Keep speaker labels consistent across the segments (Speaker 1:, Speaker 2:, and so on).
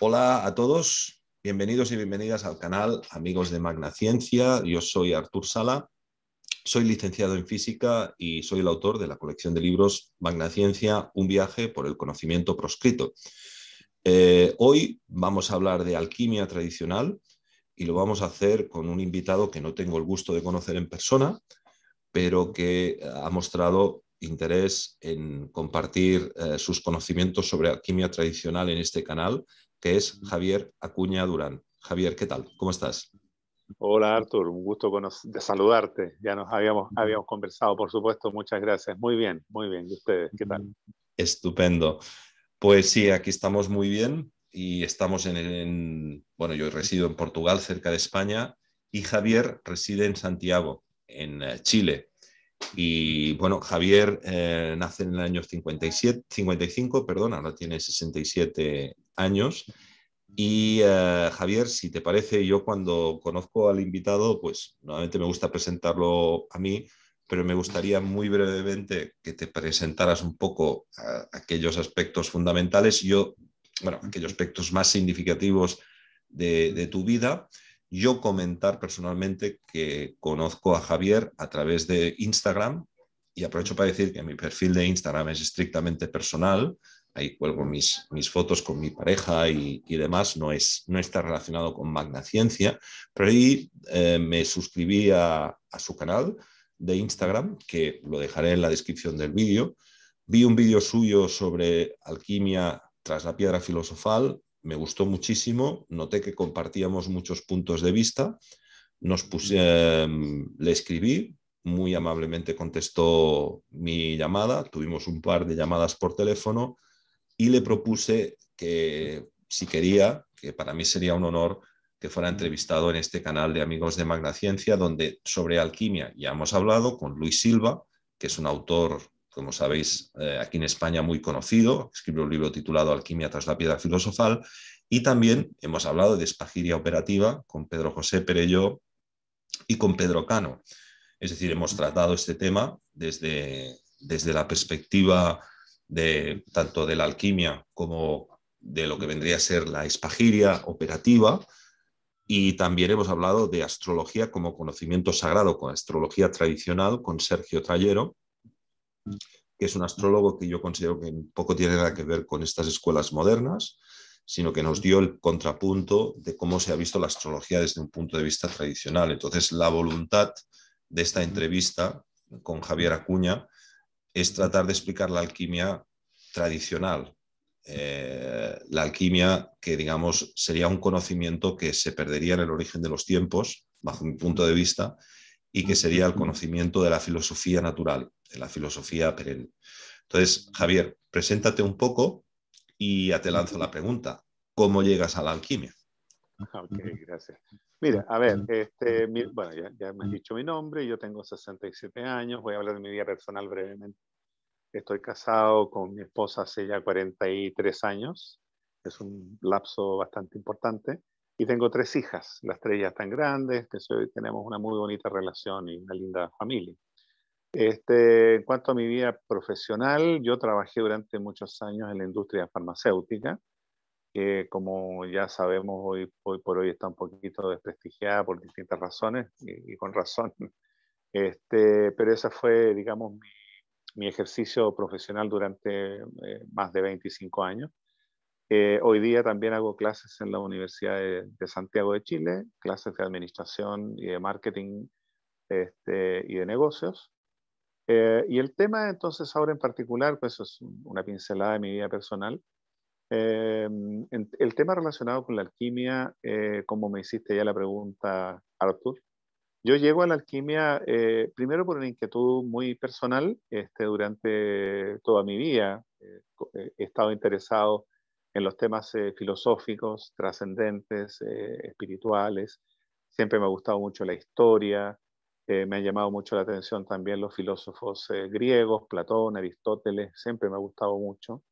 Speaker 1: Hola a todos, bienvenidos y bienvenidas al canal Amigos de Magna Ciencia. Yo soy Artur Sala, soy licenciado en física y soy el autor de la colección de libros Magna Ciencia, un viaje por el conocimiento proscrito. Eh, hoy vamos a hablar de alquimia tradicional y lo vamos a hacer con un invitado que no tengo el gusto de conocer en persona, pero que eh, ha mostrado interés en compartir eh, sus conocimientos sobre alquimia tradicional en este canal que es Javier Acuña Durán. Javier, ¿qué tal? ¿Cómo estás?
Speaker 2: Hola Artur, un gusto de saludarte. Ya nos habíamos, habíamos conversado, por supuesto. Muchas gracias. Muy bien, muy bien. ¿Y ustedes qué tal?
Speaker 1: Estupendo. Pues sí, aquí estamos muy bien y estamos en, en, bueno, yo resido en Portugal, cerca de España, y Javier reside en Santiago, en eh, Chile. Y bueno, Javier eh, nace en el año 57, 55, perdona ahora tiene 67 años. Y eh, Javier, si te parece, yo cuando conozco al invitado, pues normalmente me gusta presentarlo a mí, pero me gustaría muy brevemente que te presentaras un poco aquellos aspectos fundamentales, yo, bueno, aquellos aspectos más significativos de tu vida yo comentar personalmente que conozco a Javier a través de Instagram y aprovecho para decir que mi perfil de Instagram es estrictamente personal. Ahí cuelgo mis, mis fotos con mi pareja y, demás, no, es, no está relacionado con Magna Ciencia, pero ahí eh, me suscribí a, a su canal de Instagram, que lo dejaré en la descripción del vídeo. Vi un vídeo suyo sobre alquimia tras la piedra filosofal me gustó muchísimo, noté que compartíamos muchos puntos de vista, nos puse, em, le escribí, muy amablemente contestó mi llamada, tuvimos un par de llamadas por teléfono y le propuse que si quería, que para mí sería un honor que fuera entrevistado en este canal de Amigos de Magna Ciencia, donde sobre alquimia ya hemos hablado con Luis Silva, que es un autor como sabéis, eh, aquí en España muy conocido, escribió un libro titulado Alquimia tras la piedra filosofal, y también hemos hablado de espagiria operativa con Pedro José Perello y con Pedro Cano. Es decir, hemos tratado este tema desde, desde la perspectiva de, tanto de la alquimia como de lo que vendría a ser la espagiria operativa, y también hemos hablado de astrología como conocimiento sagrado, con astrología tradicional, con Sergio Trayero, que es un astrólogo que yo considero que poco tiene nada que ver con estas escuelas modernas, sino que nos dio el contrapunto de cómo se ha visto la astrología desde un punto de vista tradicional. Entonces, la voluntad de esta entrevista con Javier Acuña es tratar de explicar la alquimia tradicional, eh, la alquimia que, digamos, sería un conocimiento que se perdería en el origen de los tiempos, bajo mi punto de vista, y que sería el conocimiento de la filosofía natural, de la filosofía perenne. Entonces, Javier, preséntate un poco y ya te lanzo la pregunta. ¿Cómo llegas a la alquimia? Ok, gracias.
Speaker 2: Mira, a ver, este, bueno, ya, ya, me has dicho mi nombre, yo tengo 67 años, voy a hablar de mi vida personal brevemente. Estoy casado con mi esposa hace ya 43 años, es un lapso bastante importante. Y tengo tres hijas, las tres ya están grandes, que tenemos una muy bonita relación y una linda familia. Este, en cuanto a mi vida profesional, yo trabajé durante muchos años en la industria farmacéutica, que como ya sabemos hoy, por hoy está un poquito desprestigiada por distintas razones y, con razón. Este, pero ese fue, digamos, mi, ejercicio profesional durante eh, más de 25 años. Eh, hoy día también hago clases en la Universidad de, Santiago de Chile, clases de administración y de marketing este, y de negocios. Eh, y el tema entonces ahora en particular, pues es una pincelada de mi vida personal, eh, el tema relacionado con la alquimia, como me hiciste ya la pregunta, Artur, yo llego a la alquimia primero por una inquietud muy personal. Este, durante toda mi vida he estado interesado en los temas eh, filosóficos, trascendentes, eh, espirituales. Siempre me ha gustado mucho la historia, eh, me han llamado mucho la atención también los filósofos griegos, Platón, Aristóteles, siempre me ha gustado mucho.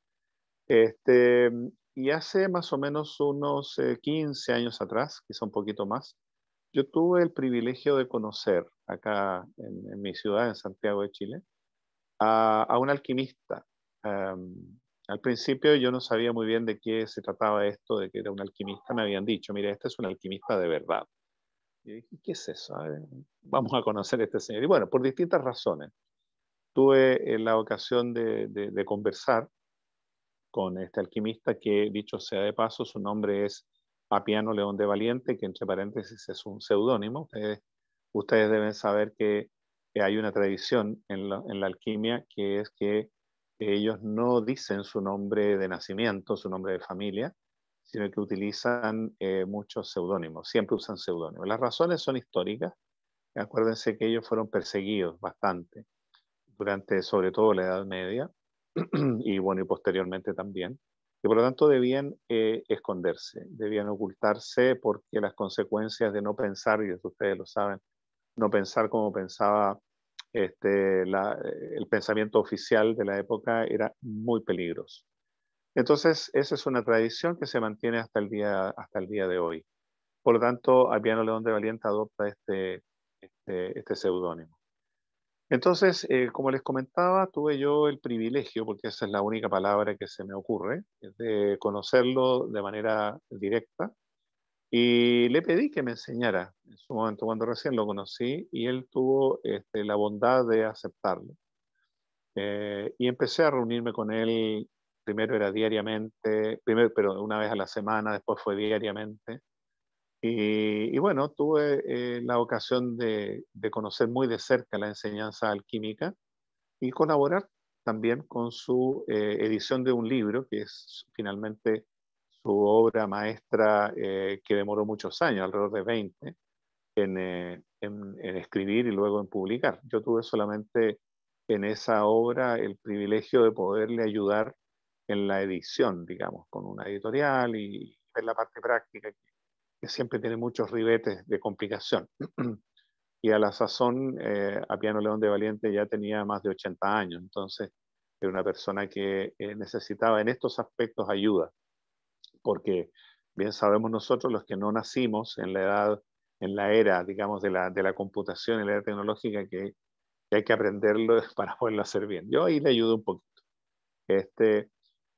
Speaker 2: Este, y hace más o menos unos 15 años atrás, quizá un poquito más, yo tuve el privilegio de conocer acá en, mi ciudad, en Santiago de Chile, a, un alquimista, em, al principio yo no sabía muy bien de qué se trataba esto, de que era un alquimista. Me habían dicho, mire, este es un alquimista de verdad. Y dije, ¿qué es eso? vamos a conocer a este señor. Y bueno, por distintas razones. Tuve eh, la ocasión de, conversar con este alquimista que, dicho sea de paso, su nombre es Papiano León de Valiente, que entre paréntesis es un seudónimo. Ustedes, deben saber que hay una tradición en la alquimia que es que ellos no dicen su nombre de nacimiento, su nombre de familia, sino que utilizan eh, muchos seudónimos, siempre usan seudónimos. Las razones son históricas. Acuérdense que ellos fueron perseguidos bastante durante, sobre todo, la Edad Media y, bueno, y posteriormente también. Y por lo tanto debían eh, esconderse, debían ocultarse porque las consecuencias de no pensar, y ustedes lo saben, no pensar como pensaba este, eh, el pensamiento oficial de la época era muy peligroso. Entonces, esa es una tradición que se mantiene hasta el día, hasta el día de hoy. Por lo tanto, Albiano León de Valiente adopta este, este, este seudónimo. Entonces, eh, como les comentaba, tuve yo el privilegio, porque esa es la única palabra que se me ocurre, de conocerlo de manera directa y le pedí que me enseñara en su momento, cuando recién lo conocí, y él tuvo este, la bondad de aceptarlo. Eh, y empecé a reunirme con él, primero era diariamente, primero, pero una vez a la semana, después fue diariamente. Y, bueno, tuve eh, la ocasión de, conocer muy de cerca la enseñanza alquímica y colaborar también con su eh, edición de un libro, que es finalmente su obra maestra eh, que demoró muchos años, alrededor de 20, eh, en, escribir y luego en publicar. Yo tuve solamente en esa obra el privilegio de poderle ayudar en la edición, digamos, con una editorial y en la parte práctica, que siempre tiene muchos ribetes de complicación. y a la sazón, eh, a Piano León de Valiente ya tenía más de 80 años, entonces era una persona que necesitaba en estos aspectos ayuda porque bien sabemos nosotros los que no nacimos en la edad, en la era, digamos, de la, de la computación, en la era tecnológica, que, hay que aprenderlo para poderlo hacer bien. Yo ahí le ayudo un poquito. Este,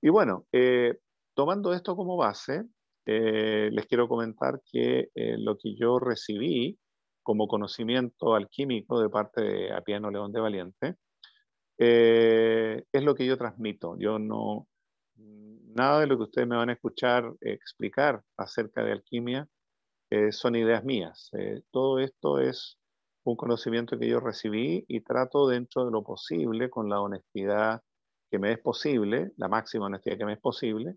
Speaker 2: y bueno, eh, tomando esto como base, eh, les quiero comentar que eh, lo que yo recibí como conocimiento alquímico de parte de Apiano León de Valiente es lo que yo transmito. Yo no, nada de lo que ustedes me van a escuchar eh, explicar acerca de alquimia eh, son ideas mías. Eh, todo esto es un conocimiento que yo recibí y trato dentro de lo posible, con la honestidad que me es posible, la máxima honestidad que me es posible,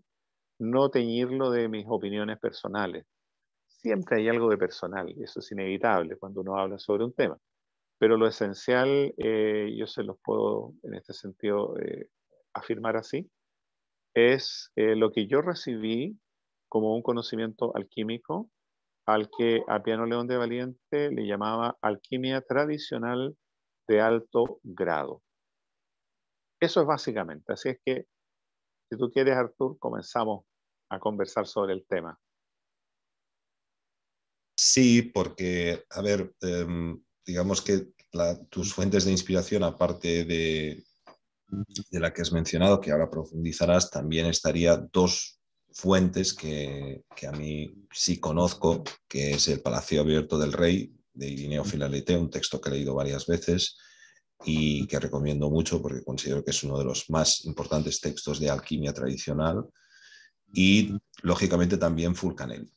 Speaker 2: no teñirlo de mis opiniones personales. Siempre hay algo de personal, eso es inevitable cuando uno habla sobre un tema. Pero lo esencial, yo se los puedo en este sentido afirmar así, es eh, lo que yo recibí como un conocimiento alquímico, al que Apiano León de Valiente le llamaba alquimia tradicional de alto grado. Eso es básicamente. Así es que, si tú quieres, Artur, comenzamos a conversar sobre el tema.
Speaker 1: Sí, porque, a ver, em, digamos que tus fuentes de inspiración, aparte de, de la que has mencionado, que ahora profundizarás, también estaría dos fuentes que, a mí sí conozco, que es el Palacio Abierto del Rey de Irineo Filalete, un texto que he leído varias veces y que recomiendo mucho porque considero que es uno de los más importantes textos de alquimia tradicional y lógicamente también Fulcanel.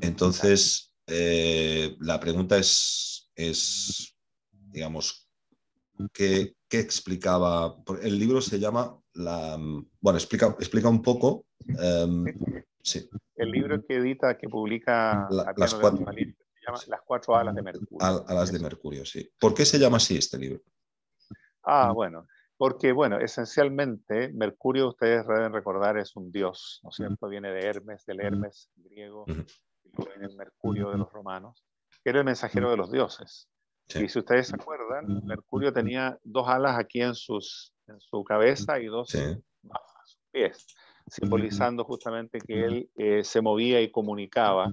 Speaker 1: Entonces, eh, la pregunta es, es digamos, ¿qué, qué explicaba. El libro se llama la, Bueno, explica, explica un poco. Em, sí.
Speaker 2: El libro que edita,
Speaker 1: que publica las, cuatro, se
Speaker 2: llama las cuatro alas de Mercurio.
Speaker 1: alas de Mercurio, sí. ¿Por qué se llama así este libro?
Speaker 2: Ah, bueno. Porque, bueno, esencialmente Mercurio, ustedes deben recordar, es un dios, ¿no es cierto? Viene de Hermes, del Hermes griego, viene Mercurio de los romanos, que era el mensajero de los dioses. Y si ustedes se acuerdan, Mercurio tenía dos alas aquí en, sus, en su cabeza y dos sí. sus pies, simbolizando justamente que él eh, se movía y comunicaba.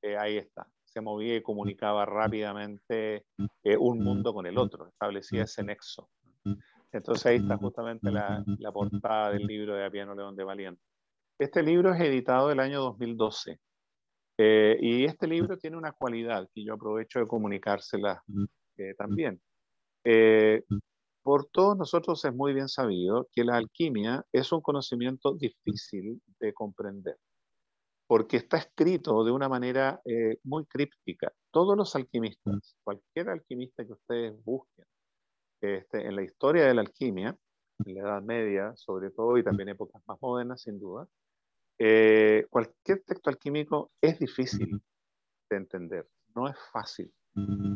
Speaker 2: Eh, ahí está, se movía y comunicaba rápidamente eh, un mundo con el otro, establecía ese nexo. Entonces ahí está justamente la, la portada del libro de Apiano León de Valiente. Este libro es editado el año 2012. Eh, y este libro tiene una cualidad que yo aprovecho de comunicársela eh, también. Eh, por todos nosotros es muy bien sabido que la alquimia es un conocimiento difícil de comprender, porque está escrito de una manera muy críptica. Todos los alquimistas, cualquier alquimista que ustedes busquen este, en la historia de la alquimia, en la Edad Media sobre todo, y también épocas más modernas sin duda, eh, cualquier texto alquímico es difícil de entender, no es fácil.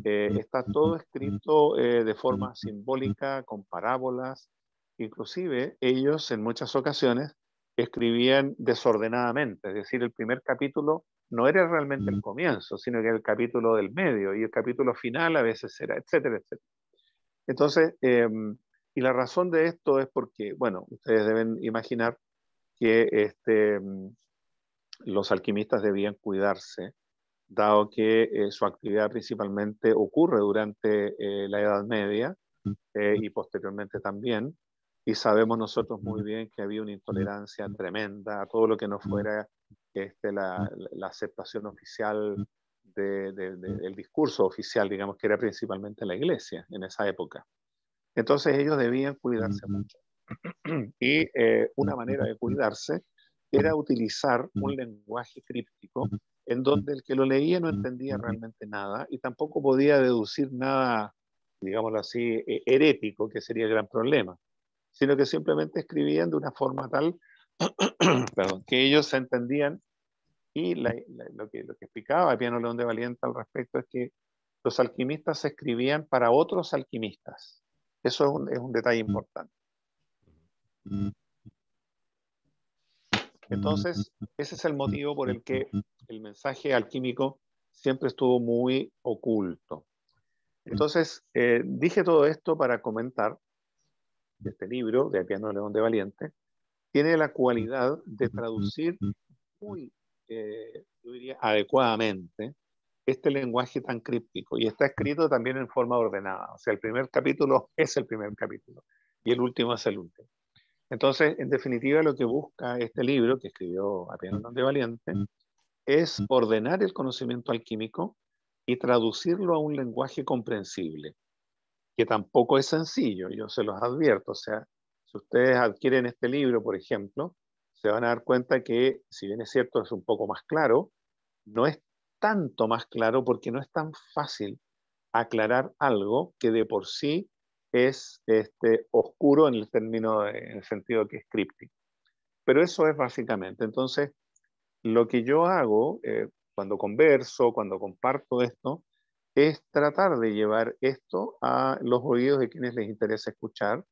Speaker 2: Eh, está todo escrito eh, de forma simbólica, con parábolas. Inclusive ellos en muchas ocasiones escribían desordenadamente, es decir, el primer capítulo no era realmente el comienzo, sino que era el capítulo del medio y el capítulo final a veces era, etcétera, etcétera. Entonces, em, y la razón de esto es porque, bueno, ustedes deben imaginar que este, mm, los alquimistas debían cuidarse, dado que eh, su actividad principalmente ocurre durante eh, la Edad Media eh, y posteriormente también, y sabemos nosotros muy bien que había una intolerancia tremenda a todo lo que no fuera este, la, aceptación oficial del discurso oficial, digamos que era principalmente la iglesia en esa época. Entonces ellos debían cuidarse mucho. y eh, una manera de cuidarse era utilizar un lenguaje críptico en donde el que lo leía no entendía realmente nada y tampoco podía deducir nada, digámoslo así, eh, herético, que sería el gran problema, sino que simplemente escribían de una forma tal que ellos se entendían y lo, que, lo que explicaba Piano León de Valiente al respecto es que los alquimistas escribían para otros alquimistas. Eso es un detalle importante. Mm. Entonces, ese es el motivo por el que el mensaje alquímico siempre estuvo muy oculto. Entonces, eh, dije todo esto para comentar que este libro de Apiano León de Valiente tiene la cualidad de traducir muy, eh, diría, adecuadamente este lenguaje tan críptico y está escrito también en forma ordenada. O sea, el primer capítulo es el primer capítulo y el último es el último. Entonces, en definitiva, lo que busca este libro, que escribió Apiano de Valiente, es ordenar el conocimiento alquímico y traducirlo a un lenguaje comprensible, que tampoco es sencillo, yo se los advierto. O sea, si ustedes adquieren este libro, por ejemplo, se van a dar cuenta que, si bien es cierto, es un poco más claro, no es tanto más claro porque no es tan fácil aclarar algo que de por sí es este, oscuro en el término, en el sentido que es críptico. Pero eso es básicamente. Entonces, lo que yo hago eh, cuando converso, cuando comparto esto, es tratar de llevar esto a los oídos de quienes les interesa escuchar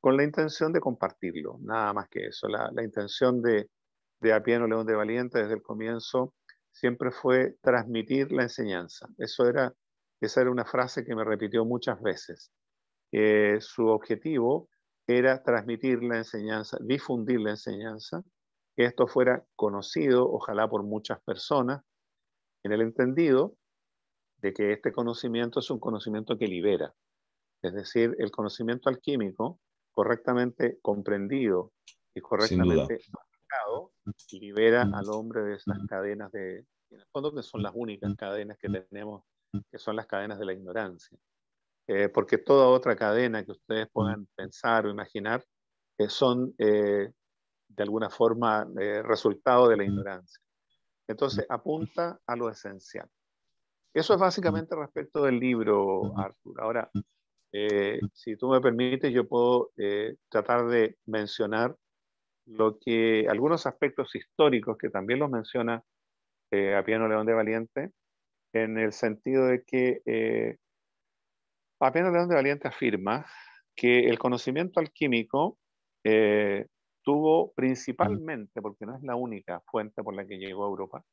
Speaker 2: con la intención de compartirlo, nada más que eso. La, intención de, de Apiano León de Valiente desde el comienzo siempre fue transmitir la enseñanza. Eso era, esa era una frase que me repitió muchas veces su objetivo era transmitir la enseñanza, difundir la enseñanza, que esto fuera conocido, ojalá por muchas personas, en el entendido de que este conocimiento es un conocimiento que libera. Es decir, el conocimiento alquímico, correctamente comprendido y correctamente aplicado, libera mm. al hombre de esas mm. cadenas de, que son las únicas mm. cadenas que tenemos, que son las cadenas de la ignorancia. Eh, porque toda otra cadena que ustedes puedan pensar o imaginar eh, son eh, de alguna forma resultado de la ignorancia. Entonces, apunta a lo esencial. Eso es básicamente respecto del libro, Arthur. Ahora, si tú me permites, yo puedo tratar de mencionar lo que algunos aspectos históricos que también los menciona eh, Apiano León de Valiente, en el sentido de que Apenas León de Valiente afirma que el conocimiento alquímico eh, tuvo principalmente, porque no es la única fuente por la que llegó a Europa,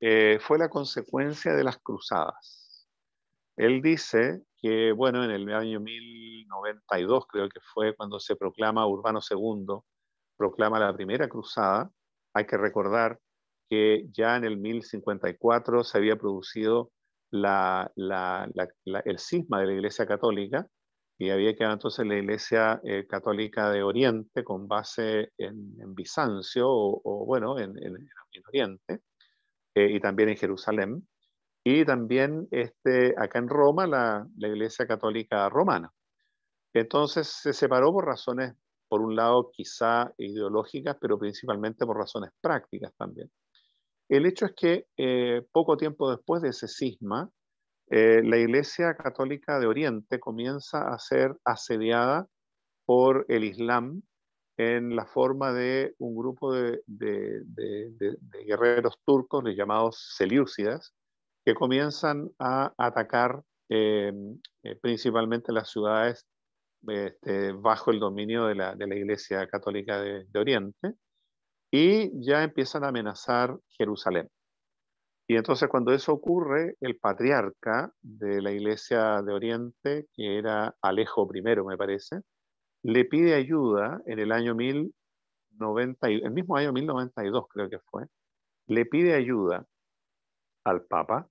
Speaker 2: eh, fue la consecuencia de las cruzadas. Él dice que, bueno, en el año 1092 creo que fue cuando se proclama Urbano II, proclama la primera cruzada. Hay que recordar que ya en el 1054 se había producido la, el cisma de la Iglesia Católica y había quedado entonces la Iglesia eh, Católica de Oriente con base en, Bizancio o, bueno, en, Oriente eh, y también en Jerusalén y también este, acá en Roma la Iglesia Católica Romana. Entonces se separó por razones, por un lado quizá ideológicas, pero principalmente por razones prácticas también. El hecho es que eh, poco tiempo después de ese cisma, eh, la Iglesia Católica de Oriente comienza a ser asediada por el Islam en la forma de un grupo de, guerreros turcos, los llamados selyúcidas, que comienzan a atacar em, eh, principalmente las ciudades este, bajo el dominio de la Iglesia Católica de Oriente y ya empiezan a amenazar Jerusalén. Y entonces cuando eso ocurre, el patriarca de la iglesia de Oriente, que era Alejo I, me parece, le pide ayuda en el año 1090, el mismo año 1092 creo que fue, le pide ayuda al Papa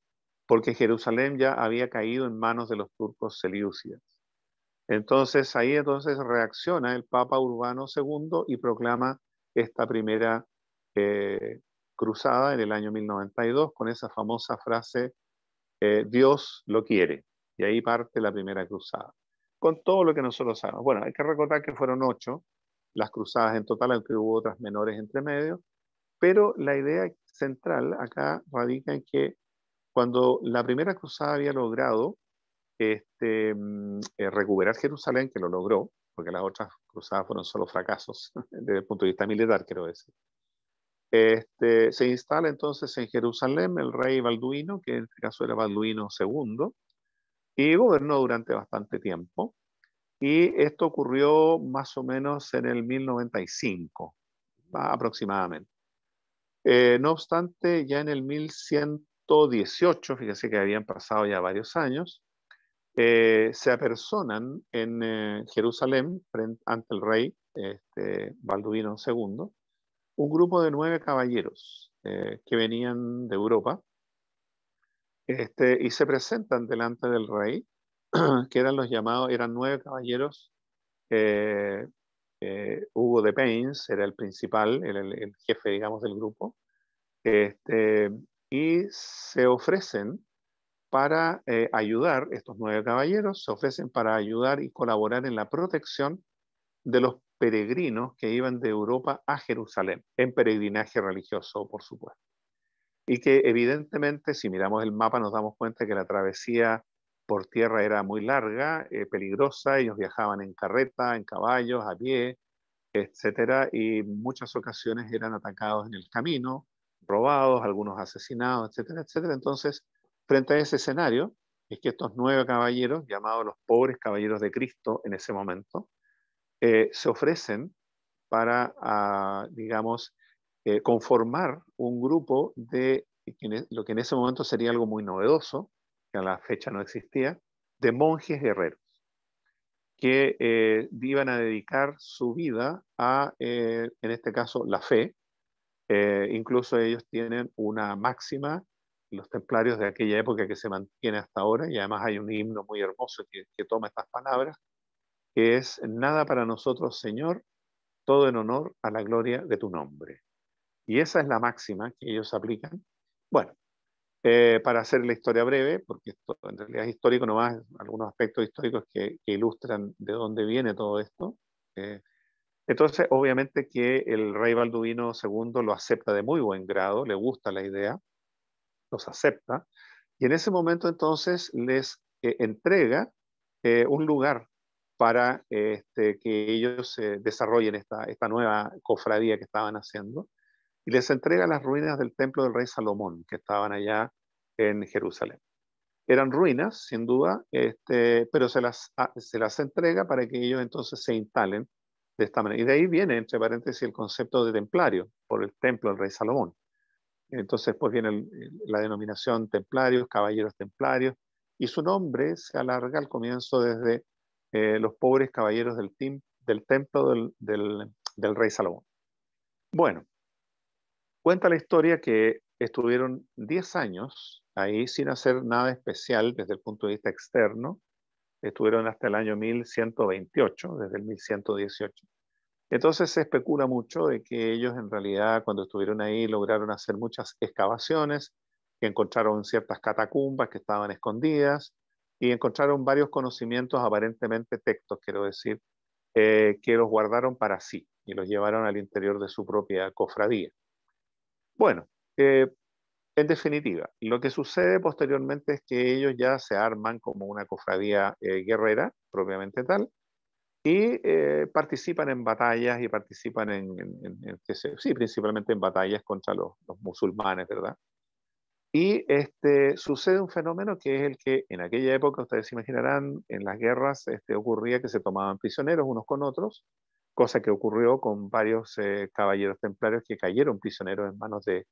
Speaker 2: porque Jerusalén ya había caído en manos de los turcos selyúcidas. Entonces ahí entonces reacciona el Papa Urbano II y proclama esta primera eh, cruzada en el año 1092 con esa famosa frase, eh, Dios lo quiere. Y ahí parte la primera cruzada, con todo lo que nosotros sabemos. Bueno, hay que recordar que fueron ocho las cruzadas en total, aunque hubo otras menores entre medio, pero la idea central acá radica en que cuando la primera cruzada había logrado este, mm, eh, recuperar Jerusalén, que lo logró, porque las otras cruzadas fueron solo fracasos desde el punto de vista militar, quiero decir. Este, se instala entonces en Jerusalén el rey Balduino, que en este caso era Balduino II, y gobernó durante bastante tiempo. Y esto ocurrió más o menos en el 1095, aproximadamente. Eh, no obstante, ya en el 1118, fíjense que habían pasado ya varios años, eh, se apersonan en eh, Jerusalén ante el rey este, Balduino II un grupo de nueve caballeros eh, que venían de Europa este, y se presentan delante del rey, que eran los llamados, eran nueve caballeros. Hugo de Pains era el principal, el, jefe, digamos, del grupo, este, y se ofrecen para eh, ayudar, estos nueve caballeros se ofrecen para ayudar y colaborar en la protección de los peregrinos que iban de Europa a Jerusalén, en peregrinaje religioso, por supuesto. Y que evidentemente, si miramos el mapa, nos damos cuenta que la travesía por tierra era muy larga, eh, peligrosa, ellos viajaban en carreta, en caballos, a pie, etcétera, y muchas ocasiones eran atacados en el camino, robados, algunos asesinados, etcétera, etcétera. Entonces, Frente a ese escenario, es que estos nueve caballeros, llamados los pobres caballeros de Cristo en ese momento, eh, se ofrecen para, ah, digamos, eh, conformar un grupo de lo que en ese momento sería algo muy novedoso, que a la fecha no existía, de monjes guerreros, que eh, iban a dedicar su vida a, en este caso, la fe. incluso ellos tienen una máxima los templarios de aquella época que se mantiene hasta ahora, y además hay un himno muy hermoso que, toma estas palabras, que es, nada para nosotros, Señor, todo en honor a la gloria de tu nombre. Y esa es la máxima que ellos aplican. Bueno, eh, para hacer la historia breve, porque esto en realidad es histórico nomás, algunos aspectos históricos que, ilustran de dónde viene todo esto. Eh, entonces, obviamente que el rey Balduino II lo acepta de muy buen grado, le gusta la idea, los acepta, y en ese momento entonces les eh, entrega eh, un lugar para este, que ellos eh, desarrollen esta, esta nueva cofradía que estaban haciendo, y les entrega las ruinas del templo del rey Salomón, que estaban allá en Jerusalén. Eran ruinas, sin duda, este, pero se las, ah, se las entrega para que ellos entonces se instalen de esta manera. Y de ahí viene, entre paréntesis, el concepto de templario por el templo del rey Salomón. Entonces, pues viene la denominación templarios, caballeros templarios, y su nombre se alarga al comienzo desde eh, los pobres caballeros del, templo del, del rey Salomón. Bueno, cuenta la historia que estuvieron 10 años ahí sin hacer nada especial desde el punto de vista externo. Estuvieron hasta el año 1128, desde el 1118. Entonces se especula mucho de que ellos en realidad cuando estuvieron ahí lograron hacer muchas excavaciones, que encontraron ciertas catacumbas que estaban escondidas y encontraron varios conocimientos aparentemente textos, quiero decir, eh, que los guardaron para sí y los llevaron al interior de su propia cofradía. Bueno, eh, en definitiva, lo que sucede posteriormente es que ellos ya se arman como una cofradía eh, guerrera, propiamente tal, y eh, participan en batallas y participan en, sí, principalmente en batallas contra los, musulmanes, ¿verdad? Y este, sucede un fenómeno que es el que en aquella época, ustedes se imaginarán, en las guerras este, ocurría que se tomaban prisioneros unos con otros, cosa que ocurrió con varios eh, caballeros templarios que cayeron prisioneros en manos de,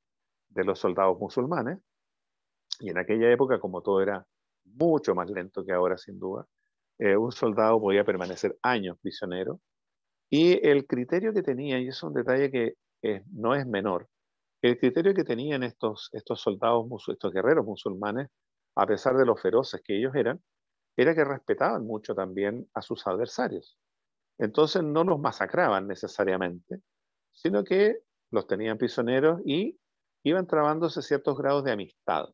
Speaker 2: de los soldados musulmanes. Y en aquella época, como todo era mucho más lento que ahora, sin duda, eh, un soldado podía permanecer años prisionero. Y el criterio que tenía, y es un detalle que no es menor, el criterio que tenían estos, estos soldados, estos guerreros musulmanes, a pesar de lo feroces que ellos eran, era que respetaban mucho también a sus adversarios. Entonces no los masacraban necesariamente, sino que los tenían prisioneros y iban trabándose ciertos grados de amistad.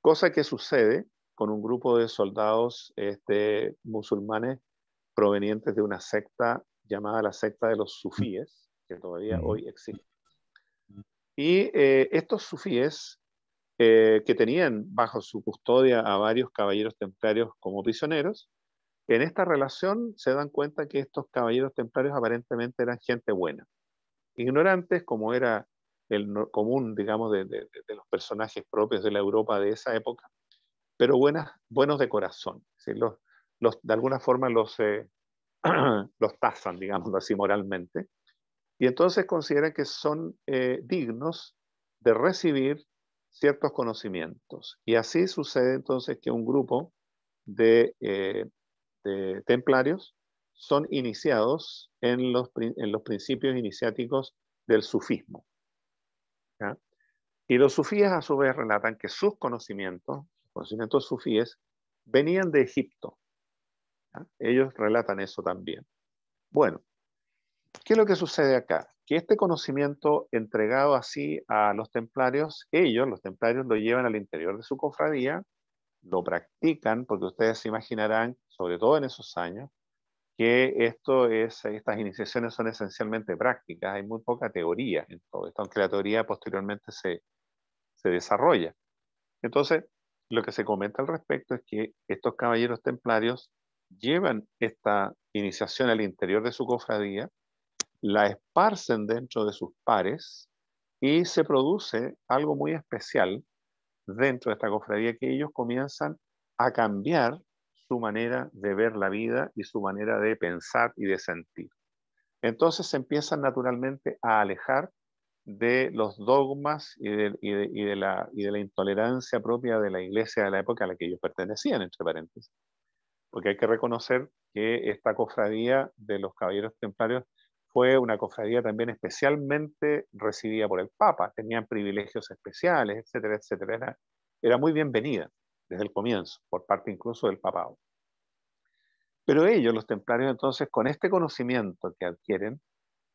Speaker 2: Cosa que sucede con un grupo de soldados este, musulmanes provenientes de una secta llamada la secta de los sufíes, que todavía hoy existe. Y eh, estos sufíes, eh, que tenían bajo su custodia a varios caballeros templarios como prisioneros, en esta relación se dan cuenta que estos caballeros templarios aparentemente eran gente buena, ignorantes como era el común, digamos, de los personajes propios de la Europa de esa época, pero buenos de corazón. de alguna forma los, eh, los tasan, digamos así, moralmente. Y entonces consideran que son eh, dignos de recibir ciertos conocimientos. Y así sucede entonces que un grupo de, eh, templarios son iniciados en los, en los principios iniciáticos del sufismo. Y los sufíes a su vez relatan que sus conocimientos, conocimientos sufíes, venían de Egipto. Ellos relatan eso también. Bueno, ¿qué es lo que sucede acá? Que este conocimiento entregado así a los templarios, ellos, los templarios, lo llevan al interior de su cofradía, lo practican, porque ustedes se imaginarán, sobre todo en esos años, que esto es, estas iniciaciones son esencialmente prácticas, hay muy poca teoría en todo esto, aunque la teoría posteriormente se, se desarrolla. Entonces, lo que se comenta al respecto es que estos caballeros templarios llevan esta iniciación al interior de su cofradía, la esparcen dentro de sus pares y se produce algo muy especial dentro de esta cofradía que ellos comienzan a cambiar su manera de ver la vida y su manera de pensar y de sentir. Entonces se empiezan naturalmente a alejar de los dogmas y de, la, de, la, intolerancia propia de la iglesia de la época a la que ellos pertenecían, entre paréntesis. Porque hay que reconocer que esta cofradía de los caballeros templarios fue una cofradía también especialmente recibida por el Papa, tenían privilegios especiales, etcétera, etcétera. Era, era muy bienvenida desde el comienzo, por parte incluso del papado. Pero ellos, los templarios, entonces, con este conocimiento que adquieren,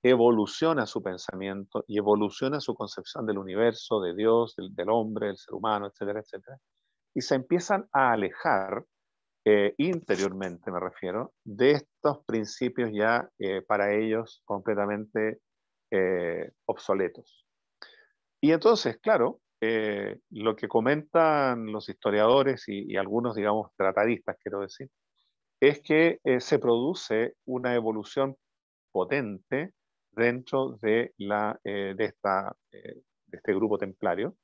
Speaker 2: evoluciona su pensamiento y evoluciona su concepción del universo, de Dios, del, hombre, del ser humano, etcétera, etcétera. Y se empiezan a alejar eh, interiormente, me refiero, de estos principios ya eh, para ellos completamente eh, obsoletos. Y entonces, claro, lo que comentan los historiadores y, y, algunos, digamos, tratadistas, quiero decir, es que se produce una evolución potente dentro de, la, eh, de, esta, eh, de este grupo templario.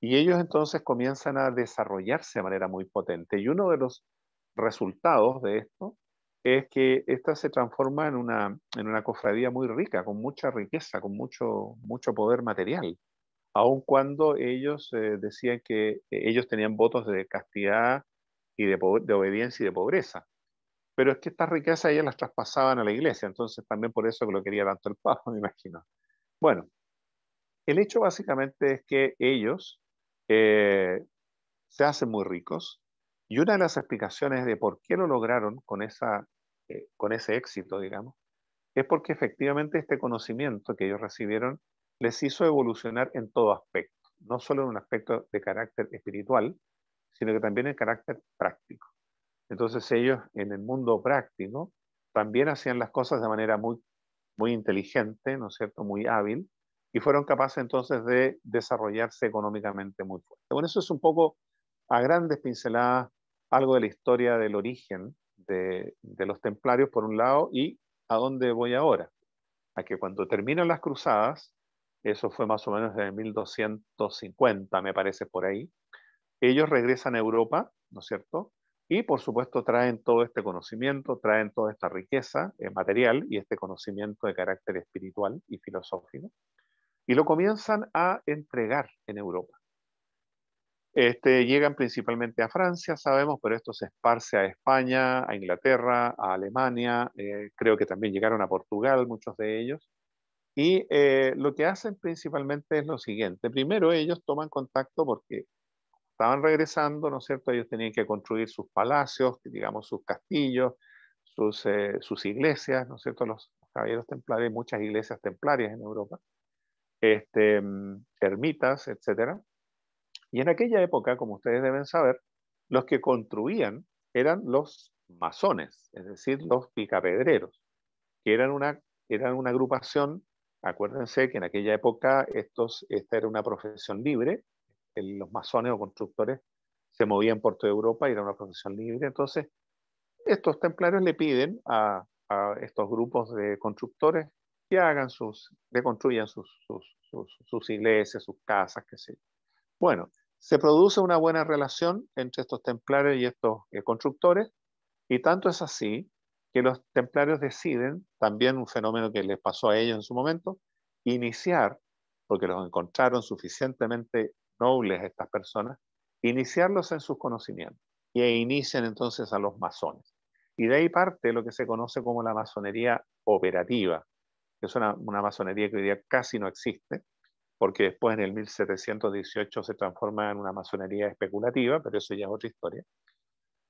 Speaker 2: Y ellos entonces comienzan a desarrollarse de manera muy potente. Y uno de los resultados de esto es que esta se transforma en una, en una cofradía muy rica, con mucha riqueza, con mucho, mucho poder material. Aun cuando ellos eh, decían que ellos tenían votos de castidad y de obediencia y de pobreza pero es que estas riquezas ellas las traspasaban a la iglesia, entonces también por eso que lo quería tanto el Papa, me imagino. Bueno, el hecho básicamente es que ellos eh, se hacen muy ricos y una de las explicaciones de por qué lo lograron con, esa, eh, con ese éxito, digamos, es porque efectivamente este conocimiento que ellos recibieron les hizo evolucionar en todo aspecto, no solo en un aspecto de carácter espiritual, sino que también en carácter práctico. Entonces ellos en el mundo práctico también hacían las cosas de manera muy, muy inteligente, ¿no es cierto?, muy hábil, y fueron capaces entonces de desarrollarse económicamente muy fuerte. Bueno, eso es un poco a grandes pinceladas algo de la historia del origen de, de los templarios, por un lado, y a dónde voy ahora. A que cuando terminan las cruzadas, eso fue más o menos en 1250, me parece por ahí, ellos regresan a Europa, ¿no es cierto? Y por supuesto traen todo este conocimiento, traen toda esta riqueza eh, material y este conocimiento de carácter espiritual y filosófico, y lo comienzan a entregar en Europa. Este, llegan principalmente a Francia, sabemos, pero esto se esparce a España, a Inglaterra, a Alemania, eh, creo que también llegaron a Portugal muchos de ellos. Y eh, lo que hacen principalmente es lo siguiente. Primero ellos toman contacto porque estaban regresando, ¿no es cierto? Ellos tenían que construir sus palacios, digamos, sus castillos, sus, eh, iglesias, ¿no es cierto? Los caballeros templarios, muchas iglesias templarias en Europa, este, ermitas, etc. Y en aquella época, como ustedes deben saber, los que construían eran los masones, es decir, los picapedreros, que eran una, eran una agrupación, acuérdense que en aquella época estos, esta era una profesión libre, los masones o constructores se movían por toda Europa y era una profesión libre. Entonces, estos templarios le piden a, estos grupos de constructores que hagan sus, que construyan sus, sus, iglesias, sus casas, qué sé Bueno, se produce una buena relación entre estos templarios y estos eh, constructores, y tanto es así que los templarios deciden, también un fenómeno que les pasó a ellos en su momento, iniciar, porque los encontraron suficientemente nobles, estas personas, iniciarlos en sus conocimientos y e inician entonces a los masones. Y de ahí parte lo que se conoce como la masonería operativa, que es una, masonería que hoy día casi no existe, porque después en el 1718 se transforma en una masonería especulativa, pero eso ya es otra historia.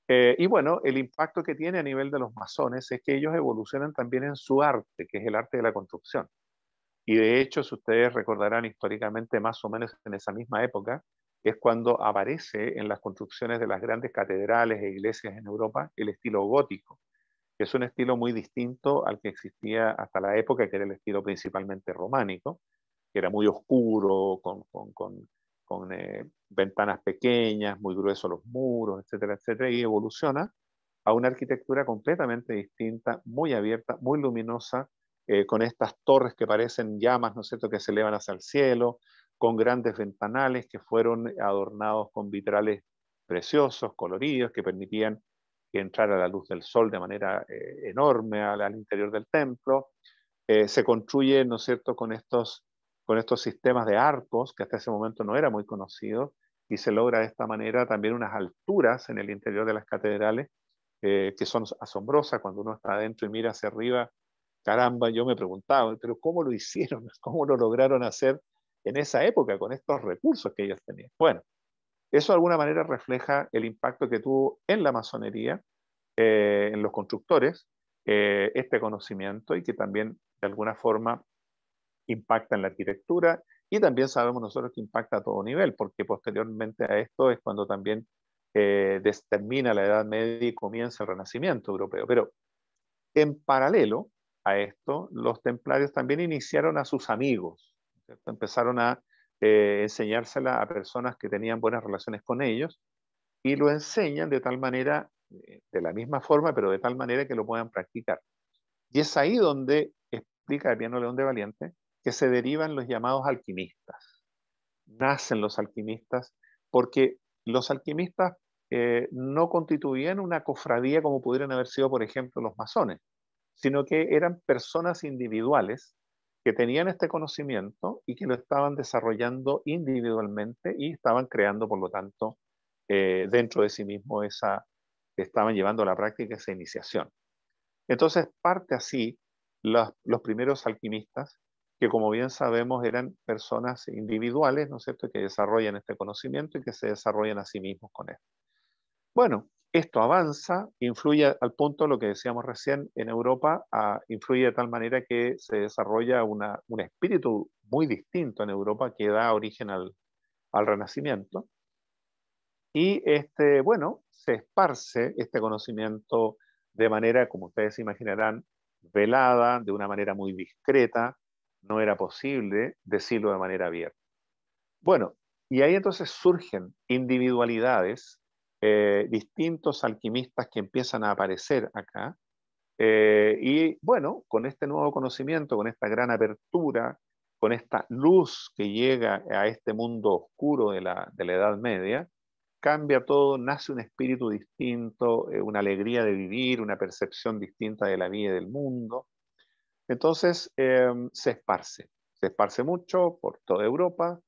Speaker 2: Eh, y bueno, el impacto que tiene a nivel de los masones es que ellos evolucionan también en su arte, que es el arte de la construcción. Y de hecho, si ustedes recordarán históricamente, más o menos en esa misma época, es cuando aparece en las construcciones de las grandes catedrales e iglesias en Europa el estilo gótico, que es un estilo muy distinto al que existía hasta la época, que era el estilo principalmente románico, que era muy oscuro, con, eh, ventanas pequeñas, muy gruesos los muros, etcétera, etcétera, y evoluciona a una arquitectura completamente distinta, muy abierta, muy luminosa, eh, con estas torres que parecen llamas, ¿no es cierto?, que se elevan hacia el cielo, con grandes ventanales que fueron adornados con vitrales preciosos, coloridos, que permitían que entrara la luz del sol de manera eh, enorme al, interior del templo. Eh, se construye, ¿no es cierto?, con estos, con estos sistemas de arcos, que hasta ese momento no era muy conocido, y se logra de esta manera también unas alturas en el interior de las catedrales que son asombrosas cuando uno está adentro y mira hacia arriba caramba, yo me preguntaba, pero ¿cómo lo hicieron? ¿Cómo lo lograron hacer en esa época con estos recursos que ellos tenían? Bueno, eso de alguna manera refleja el impacto que tuvo en la masonería, eh, en los constructores, eh, este conocimiento y que también de alguna forma impacta en la arquitectura y también sabemos nosotros que impacta a todo nivel, porque posteriormente a esto es cuando también eh, termina la Edad Media y comienza el Renacimiento europeo. Pero en paralelo, a esto, los templarios también iniciaron a sus amigos, empezaron a eh, enseñársela a personas que tenían buenas relaciones con ellos y lo enseñan de tal manera, eh, de la misma forma, pero de tal manera que lo puedan practicar. Y es ahí donde explica el piano León de Valiente que se derivan los llamados alquimistas. Nacen los alquimistas porque los alquimistas eh, no constituían una cofradía como pudieran haber sido, por ejemplo, los masones sino que eran personas individuales que tenían este conocimiento y que lo estaban desarrollando individualmente y estaban creando, por lo tanto, eh, dentro de sí mismo esa, estaban llevando a la práctica esa iniciación. Entonces parte así los, los primeros alquimistas, que como bien sabemos eran personas individuales, ¿no es cierto?, que desarrollan este conocimiento y que se desarrollan a sí mismos con él. Bueno, esto avanza, influye al punto lo que decíamos recién en Europa, influye de tal manera que se desarrolla un espíritu muy distinto en Europa que da origen al, Renacimiento. Y este, bueno, se esparce este conocimiento de manera, como ustedes imaginarán, velada, de una manera muy discreta, no era posible decirlo de manera abierta. Bueno, y ahí entonces surgen individualidades eh, distintos alquimistas que empiezan a aparecer acá. Eh, y bueno, con este nuevo conocimiento, con esta gran apertura, con esta luz que llega a este mundo oscuro de la, de la Edad Media, cambia todo, nace un espíritu distinto, eh, una alegría de vivir, una percepción distinta de la vida y del mundo. Entonces em, se esparce, se esparce mucho por toda Europa.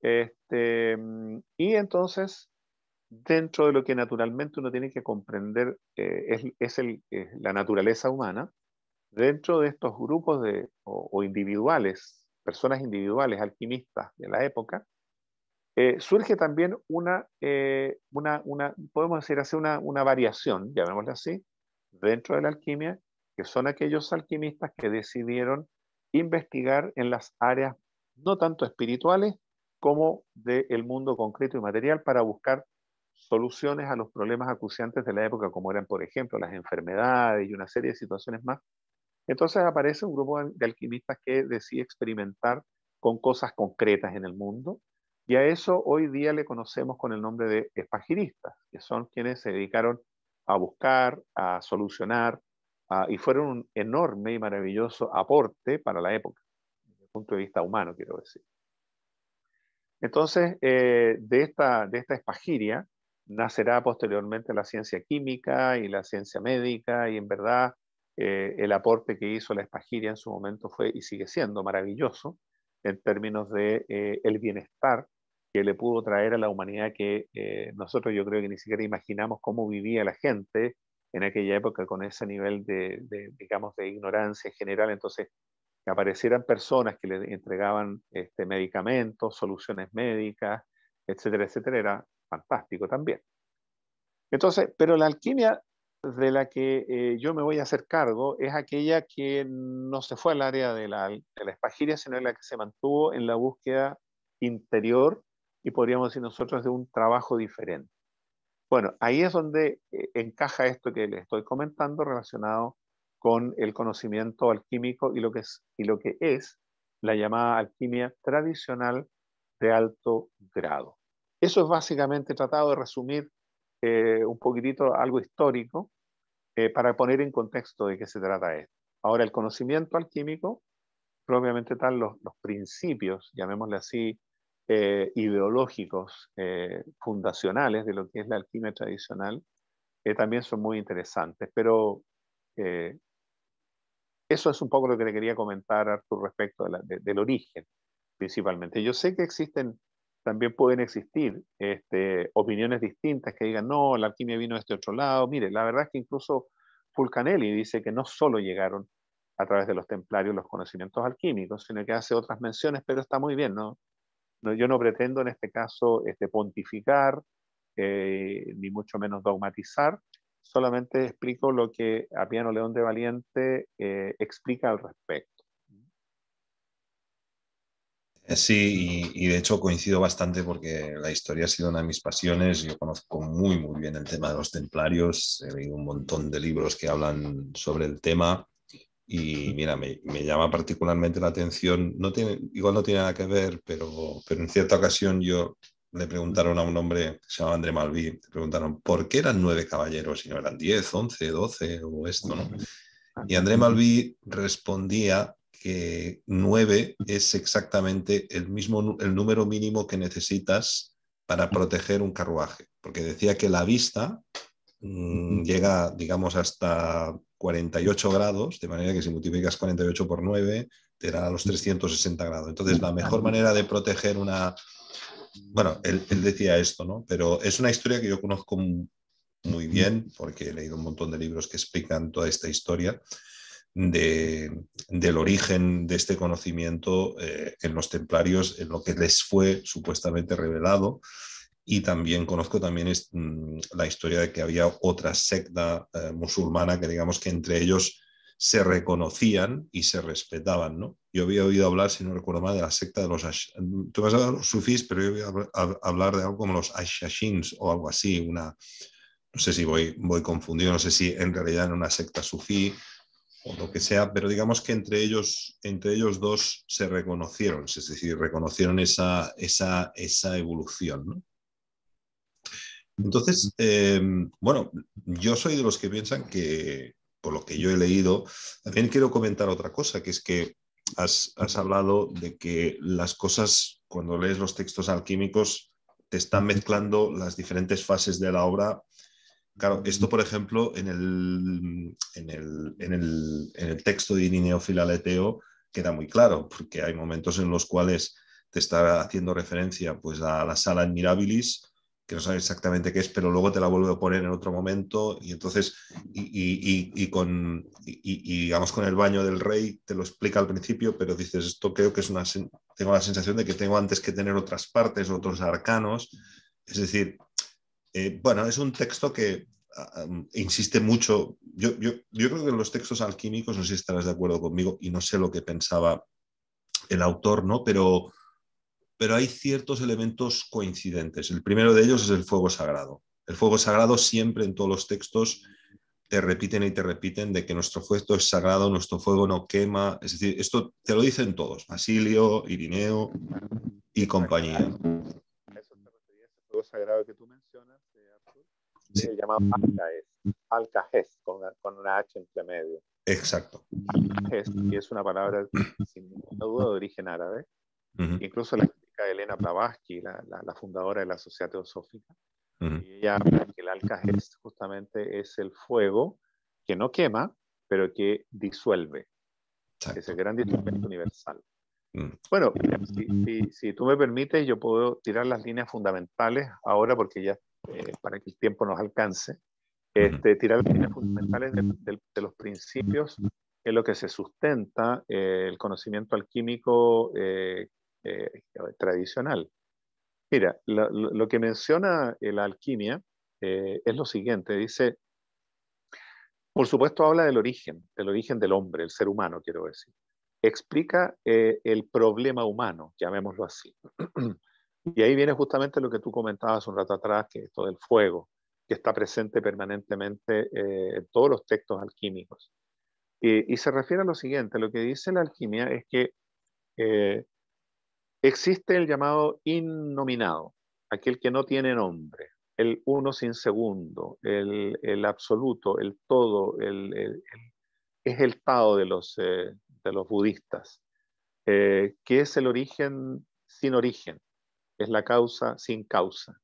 Speaker 2: Este, y entonces dentro de lo que naturalmente uno tiene que comprender eh, es, la naturaleza humana, dentro de estos grupos de, o, individuales, personas individuales, alquimistas de la época, eh, surge también eh, una, una, podemos decir hace una, una variación, llamémosle así, dentro de la alquimia, que son aquellos alquimistas que decidieron investigar en las áreas no tanto espirituales como del mundo concreto y material para buscar soluciones a los problemas acuciantes de la época, como eran, por ejemplo, las enfermedades y una serie de situaciones más. Entonces aparece un grupo de alquimistas que decide experimentar con cosas concretas en el mundo, y a eso hoy día le conocemos con el nombre de espagiristas, que son quienes se dedicaron a buscar, a solucionar, y fueron un enorme y maravilloso aporte para la época, desde el punto de vista humano, quiero decir. Entonces, eh, de, esta, de esta espagiria nacerá posteriormente la ciencia química y la ciencia médica, y en verdad eh, el aporte que hizo la espagiria en su momento fue y sigue siendo maravilloso en términos de eh, el bienestar que le pudo traer a la humanidad que eh, nosotros yo creo que ni siquiera imaginamos cómo vivía la gente en aquella época con ese nivel de, digamos, de ignorancia en general. Entonces, que aparecieran personas que le entregaban este, medicamentos, soluciones médicas, etcétera, etcétera, era fantástico también. Entonces, pero la alquimia de la que eh, yo me voy a hacer cargo es aquella que no se fue al área de la, espagiria, sino la que se mantuvo en la búsqueda interior y podríamos decir nosotros de un trabajo diferente. Bueno, ahí es donde eh, encaja esto que les estoy comentando relacionado con el conocimiento alquímico y lo que y lo que es la llamada alquimia tradicional de alto grado. Eso es básicamente tratado de resumir eh, un poquitito algo histórico eh, para poner en contexto de qué se trata esto. Ahora, el conocimiento alquímico, propiamente tal, los, principios, llamémosle así, eh, ideológicos fundacionales de lo que es la alquimia tradicional, también son muy interesantes. Pero eso es un poco lo que le quería comentar, Artur, respecto del origen, principalmente. Yo sé que existen también pueden existir este, opiniones distintas que digan, no, la alquimia vino de este otro lado. Mire, la verdad es que incluso Fulcanelli dice que no solo llegaron a través de los templarios los conocimientos alquímicos, sino que hace otras menciones, pero está muy bien, ¿no? yo no pretendo en este caso este, pontificar, eh, ni mucho menos dogmatizar, solamente explico lo que Apiano León de Valiente eh, explica al respecto.
Speaker 1: Eh, sí, y, de hecho coincido bastante porque la historia ha sido una de mis pasiones. Yo conozco muy, muy bien el tema de los templarios. He leído un montón de libros que hablan sobre el tema. Y mira, me, llama particularmente la atención. No tiene, igual no tiene nada que ver, pero, pero en cierta ocasión yo le preguntaron a un hombre que se llamaba André Malví, le preguntaron por qué eran nueve caballeros y no eran diez, once, doce o esto, ¿no? Y André Malví respondía que 9 es exactamente el mismo el número mínimo que necesitas para proteger un carruaje, porque decía que la vista mm, llega, digamos, hasta 48 grados, de manera que si multiplicas 48 por 9 te da los 360 grados. Entonces, la mejor manera de proteger una... Bueno, él, él decía esto, ¿no? Pero es una historia que yo conozco muy bien, porque he leído un montón de libros que explican toda esta historia del origen de este conocimiento eh, en los templarios, en lo que les fue supuestamente revelado. Y también conozco también mm, la historia de que había otra secta eh, musulmana que digamos que entre ellos se reconocían y se respetaban. ¿no? Yo había oído hablar, si no recuerdo mal, de la secta de los... Tú vas a hablar de los sufís, pero yo voy a, hablar de algo como los ashashins o algo así, una, no sé si voy, voy confundido, no sé si en realidad en una secta sufí o lo que sea, pero digamos que entre ellos, entre ellos dos se reconocieron, es decir, reconocieron esa, evolución. Entonces, em, bueno, yo soy de los que piensan que, por lo que yo he leído, también quiero comentar otra cosa, que es que has, has hablado de que las cosas, cuando lees los textos alquímicos, te están mezclando las diferentes fases de la obra Claro, esto, por ejemplo, en el, en el, texto de Irineo Filaleteo queda muy claro, porque hay momentos en los cuales te está haciendo referencia pues, a la sala admirabilis, que no sabes exactamente qué es, pero luego te la vuelve a poner en otro momento, y entonces, y, y, y, y con, digamos, con el baño del rey te lo explica al principio, pero dices, esto creo que es una, tengo la sensación de que tengo antes que tener otras partes, otros arcanos, es decir, eh, bueno, es un texto que ah, ah, insiste mucho. Yo, creo que en los textos alquímicos, no sé si estarás de acuerdo conmigo, y no sé lo que pensaba el autor, ¿no? Pero, hay ciertos elementos coincidentes. El primero de ellos es el fuego sagrado. El fuego sagrado siempre en todos los textos te repiten y te repiten de que nuestro fuego es sagrado, nuestro fuego no quema. Es decir, esto te lo dicen todos, Basilio, Irineo y compañía.
Speaker 2: fuego sagrado que tú
Speaker 1: se llama Alcaes,
Speaker 2: Alcajes, con, una H entre medio. Exacto. Y que es una palabra sin ninguna duda de origen árabe. Incluso la explica de Elena Blavatsky, la, fundadora de la Sociedad Teosófica, ella habla que el Alcajes justamente es el fuego que no quema, pero que disuelve. Es el gran disolvente universal. Mm. Bueno, si, si, tú me permites, yo puedo tirar las líneas fundamentales ahora porque ya eh, para que el tiempo nos alcance, este, tirar las líneas fundamentales de, los principios en lo que se sustenta eh, el conocimiento alquímico eh, tradicional. Mira, lo, lo, que menciona la alquimia es lo siguiente, dice, por supuesto habla del origen, del origen del hombre, el ser humano, quiero decir. Explica el problema humano, llamémoslo así. Y ahí viene justamente lo que tú comentabas un rato atrás, que esto del fuego, que está presente permanentemente eh, en todos los textos alquímicos. Y, se refiere a lo siguiente, lo que dice la alquimia es que eh, existe el llamado innominado, aquel que no tiene nombre, el uno sin segundo, el, absoluto, el todo, es el Tao de los eh, budistas, que es el origen sin origen es la causa sin causa.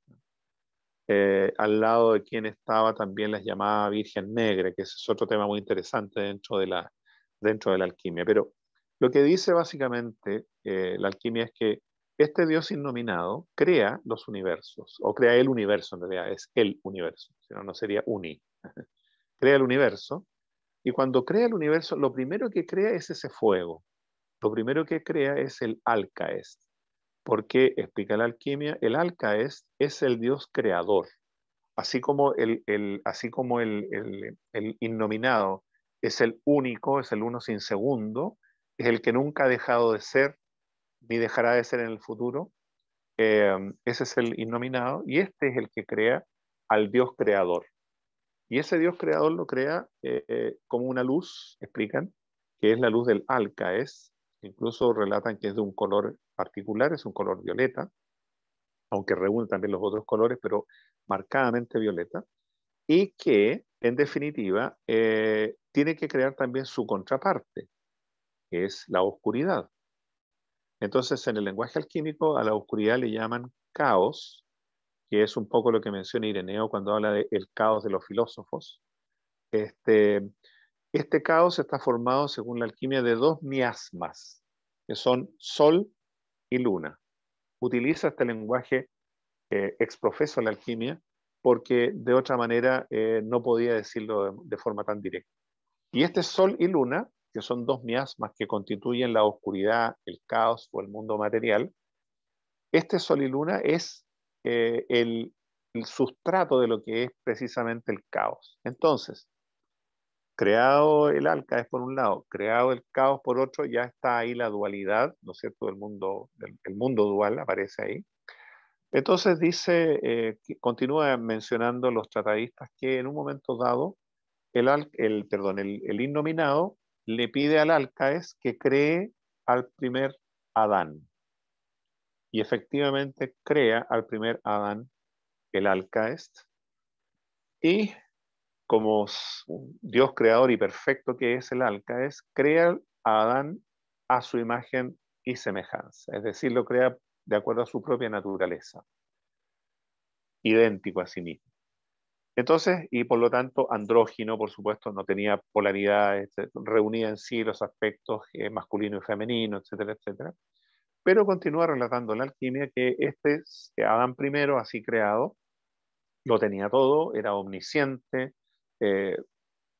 Speaker 2: Eh, al lado de quien estaba también la llamaba Virgen Negra, que es otro tema muy interesante dentro de la, dentro de la alquimia. Pero lo que dice básicamente eh, la alquimia es que este Dios innominado crea los universos, o crea el universo en realidad, es el universo, si no, no sería uni. crea el universo, y cuando crea el universo, lo primero que crea es ese fuego, lo primero que crea es el alcaes, porque, explica la alquimia, el alca es, el dios creador. Así como el, así como el, innominado es el único, es el uno sin segundo, es el que nunca ha dejado de ser ni dejará de ser en el futuro. Em, ese es el innominado y este es el que crea al Dios creador. Y ese Dios creador lo crea eh, como una luz, explican, que es la luz del alcaes, incluso relatan que es de un color particular es un color violeta, aunque reúne también los otros colores, pero marcadamente violeta, y que, en definitiva, eh, tiene que crear también su contraparte, que es la oscuridad. Entonces, en el lenguaje alquímico, a la oscuridad le llaman caos, que es un poco lo que menciona Ireneo cuando habla del el caos de los filósofos. Este, este caos está formado, según la alquimia, de dos miasmas, que son sol y Luna. Utiliza este lenguaje eh, exprofeso de la alquimia porque de otra manera eh, no podía decirlo de, forma tan directa. Y este Sol y Luna, que son dos miasmas que constituyen la oscuridad, el caos o el mundo material, este Sol y Luna es eh, el, el sustrato de lo que es precisamente el caos. Entonces, creado el alca por un lado, creado el caos por otro, ya está ahí la dualidad, ¿no es cierto?, del mundo, el mundo dual aparece ahí. Entonces dice, eh, continúa mencionando los tratadistas que en un momento dado, el, el, perdón, el, innominado le pide al Alcaes que cree al primer Adán. Y efectivamente crea al primer Adán el Alcaest. Y como Dios creador y perfecto que es el Alca, es crea a Adán a su imagen y semejanza, es decir, lo crea de acuerdo a su propia naturaleza, idéntico a sí mismo. Entonces, y por lo tanto, andrógino, por supuesto, no tenía polaridad, eh, reunía en sí los aspectos eh, masculino y femenino, etcétera, etcétera. Pero continúa relatando la alquimia que este Adán primero, así creado, lo tenía todo, era omnisciente, eh,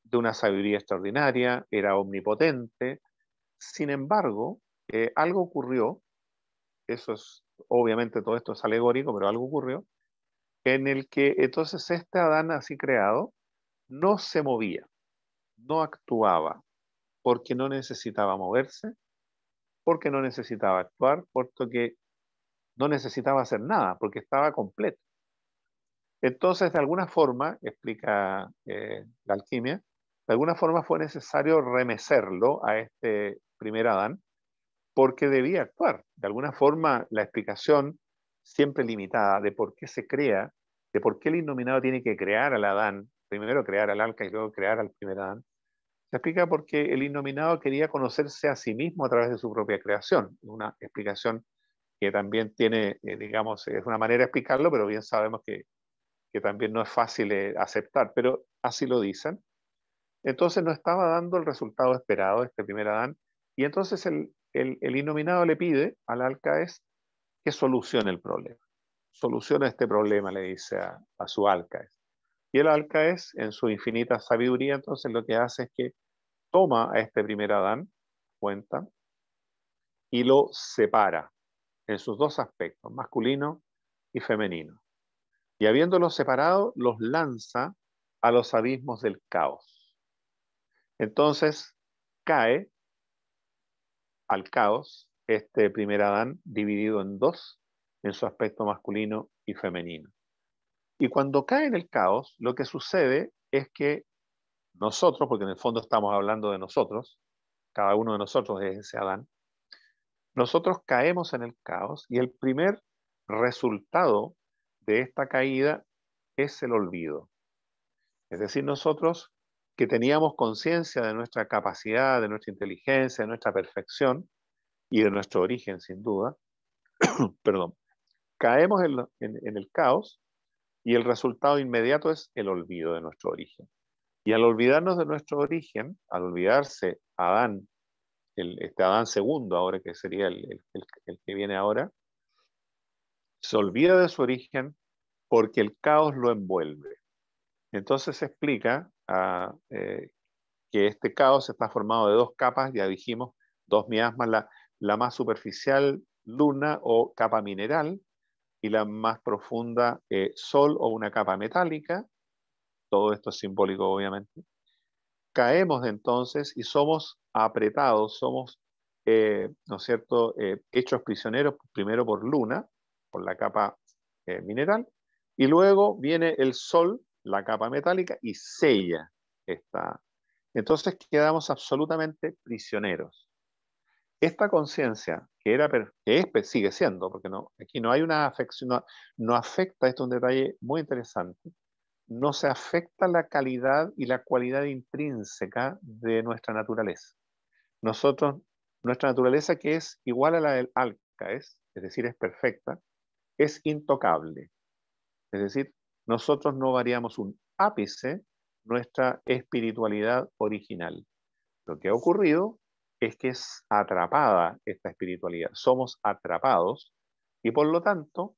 Speaker 2: de una sabiduría extraordinaria, era omnipotente. Sin embargo, eh, algo ocurrió, eso es, obviamente todo esto es alegórico, pero algo ocurrió, en el que entonces este Adán así creado no se movía, no actuaba, porque no necesitaba moverse, porque no necesitaba actuar, porque no necesitaba hacer nada, porque estaba completo. Entonces, de alguna forma, explica eh, la alquimia, de alguna forma fue necesario remecerlo a este primer Adán porque debía actuar. De alguna forma, la explicación siempre limitada de por qué se crea, de por qué el innominado tiene que crear al Adán, primero crear al Alca y luego crear al primer Adán, se explica porque el innominado quería conocerse a sí mismo a través de su propia creación. Una explicación que también tiene, eh, digamos, es una manera de explicarlo, pero bien sabemos que que también no es fácil eh, aceptar, pero así lo dicen. Entonces no estaba dando el resultado esperado este primer Adán, y entonces el, el, innominado le pide al Alcaez que solucione el problema. Soluciona este problema, le dice a, a su Alcaez. Y el Alcaez, en su infinita sabiduría, entonces lo que hace es que toma a este primer Adán, cuenta, y lo separa en sus dos aspectos, masculino y femenino y habiéndolos separado, los lanza a los abismos del caos. Entonces cae al caos este primer Adán dividido en dos en su aspecto masculino y femenino. Y cuando cae en el caos, lo que sucede es que nosotros, porque en el fondo estamos hablando de nosotros, cada uno de nosotros es ese Adán, nosotros caemos en el caos y el primer resultado de esta caída es el olvido. Es decir, nosotros que teníamos conciencia de nuestra capacidad, de nuestra inteligencia, de nuestra perfección y de nuestro origen, sin duda, perdón, caemos en, el caos y el resultado inmediato es el olvido de nuestro origen. Y al olvidarnos de nuestro origen, al olvidarse Adán, el, este Adán segundo ahora que sería el que viene ahora, se olvida de su origen porque el caos lo envuelve. Entonces se explica ah, eh, que este caos está formado de dos capas, ya dijimos, dos miasmas, la, más superficial luna o capa mineral y la más profunda eh, sol o una capa metálica. Todo esto es simbólico, obviamente. Caemos de entonces y somos apretados, somos, eh, ¿no es cierto?, hechos prisioneros primero por luna, por la capa eh, mineral, y luego viene el Sol, la capa metálica, y sella esta. Entonces quedamos absolutamente prisioneros. Esta conciencia, que, era, es, pues, sigue siendo, porque no, aquí no hay una afección, no, afecta, esto es un detalle muy interesante, no se afecta la calidad y la cualidad intrínseca de nuestra naturaleza. Nosotros, nuestra naturaleza que es igual a la del alca, es decir, es perfecta, es intocable. Es decir, nosotros no variamos un ápice nuestra espiritualidad original. Lo que ha ocurrido es que es atrapada esta espiritualidad. Somos atrapados y por lo tanto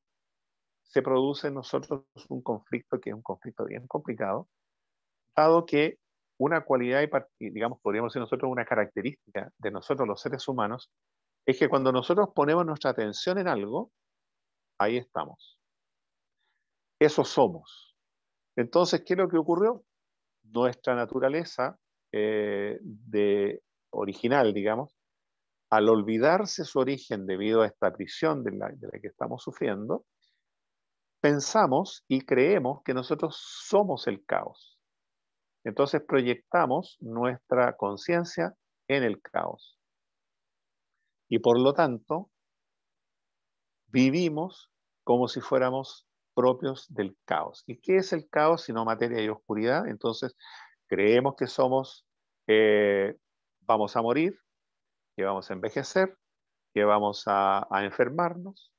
Speaker 2: se produce en nosotros un conflicto que es un conflicto bien complicado, dado que una cualidad, y digamos, podríamos decir nosotros una característica de nosotros los seres humanos, es que cuando nosotros ponemos nuestra atención en algo, Ahí estamos. Eso somos. Entonces, ¿qué es lo que ocurrió? Nuestra naturaleza eh, de original, digamos, al olvidarse su origen debido a esta prisión de la que estamos sufriendo, pensamos y creemos que nosotros somos el caos. Entonces proyectamos nuestra conciencia en el caos. Y por lo tanto, vivimos como si fuéramos propios del caos. ¿Y qué es el caos sino materia y oscuridad? Entonces, creemos que somos, eh, vamos a morir, que vamos a envejecer, que vamos a, a enfermarnos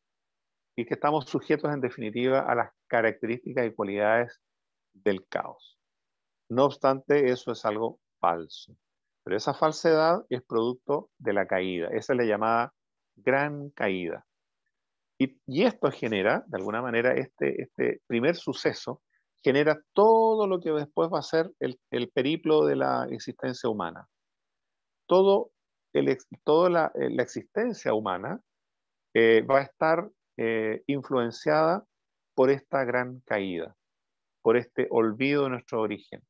Speaker 2: y que estamos sujetos en definitiva a las características y cualidades del caos. No obstante, eso es algo falso. Pero esa falsedad es producto de la caída. Esa es la llamada gran caída. Y, esto genera, de alguna manera, este, este, primer suceso genera todo lo que después va a ser el, periplo de la existencia humana. Todo toda eh, la, existencia humana eh, va a estar eh, influenciada por esta gran caída, por este olvido de nuestro origen,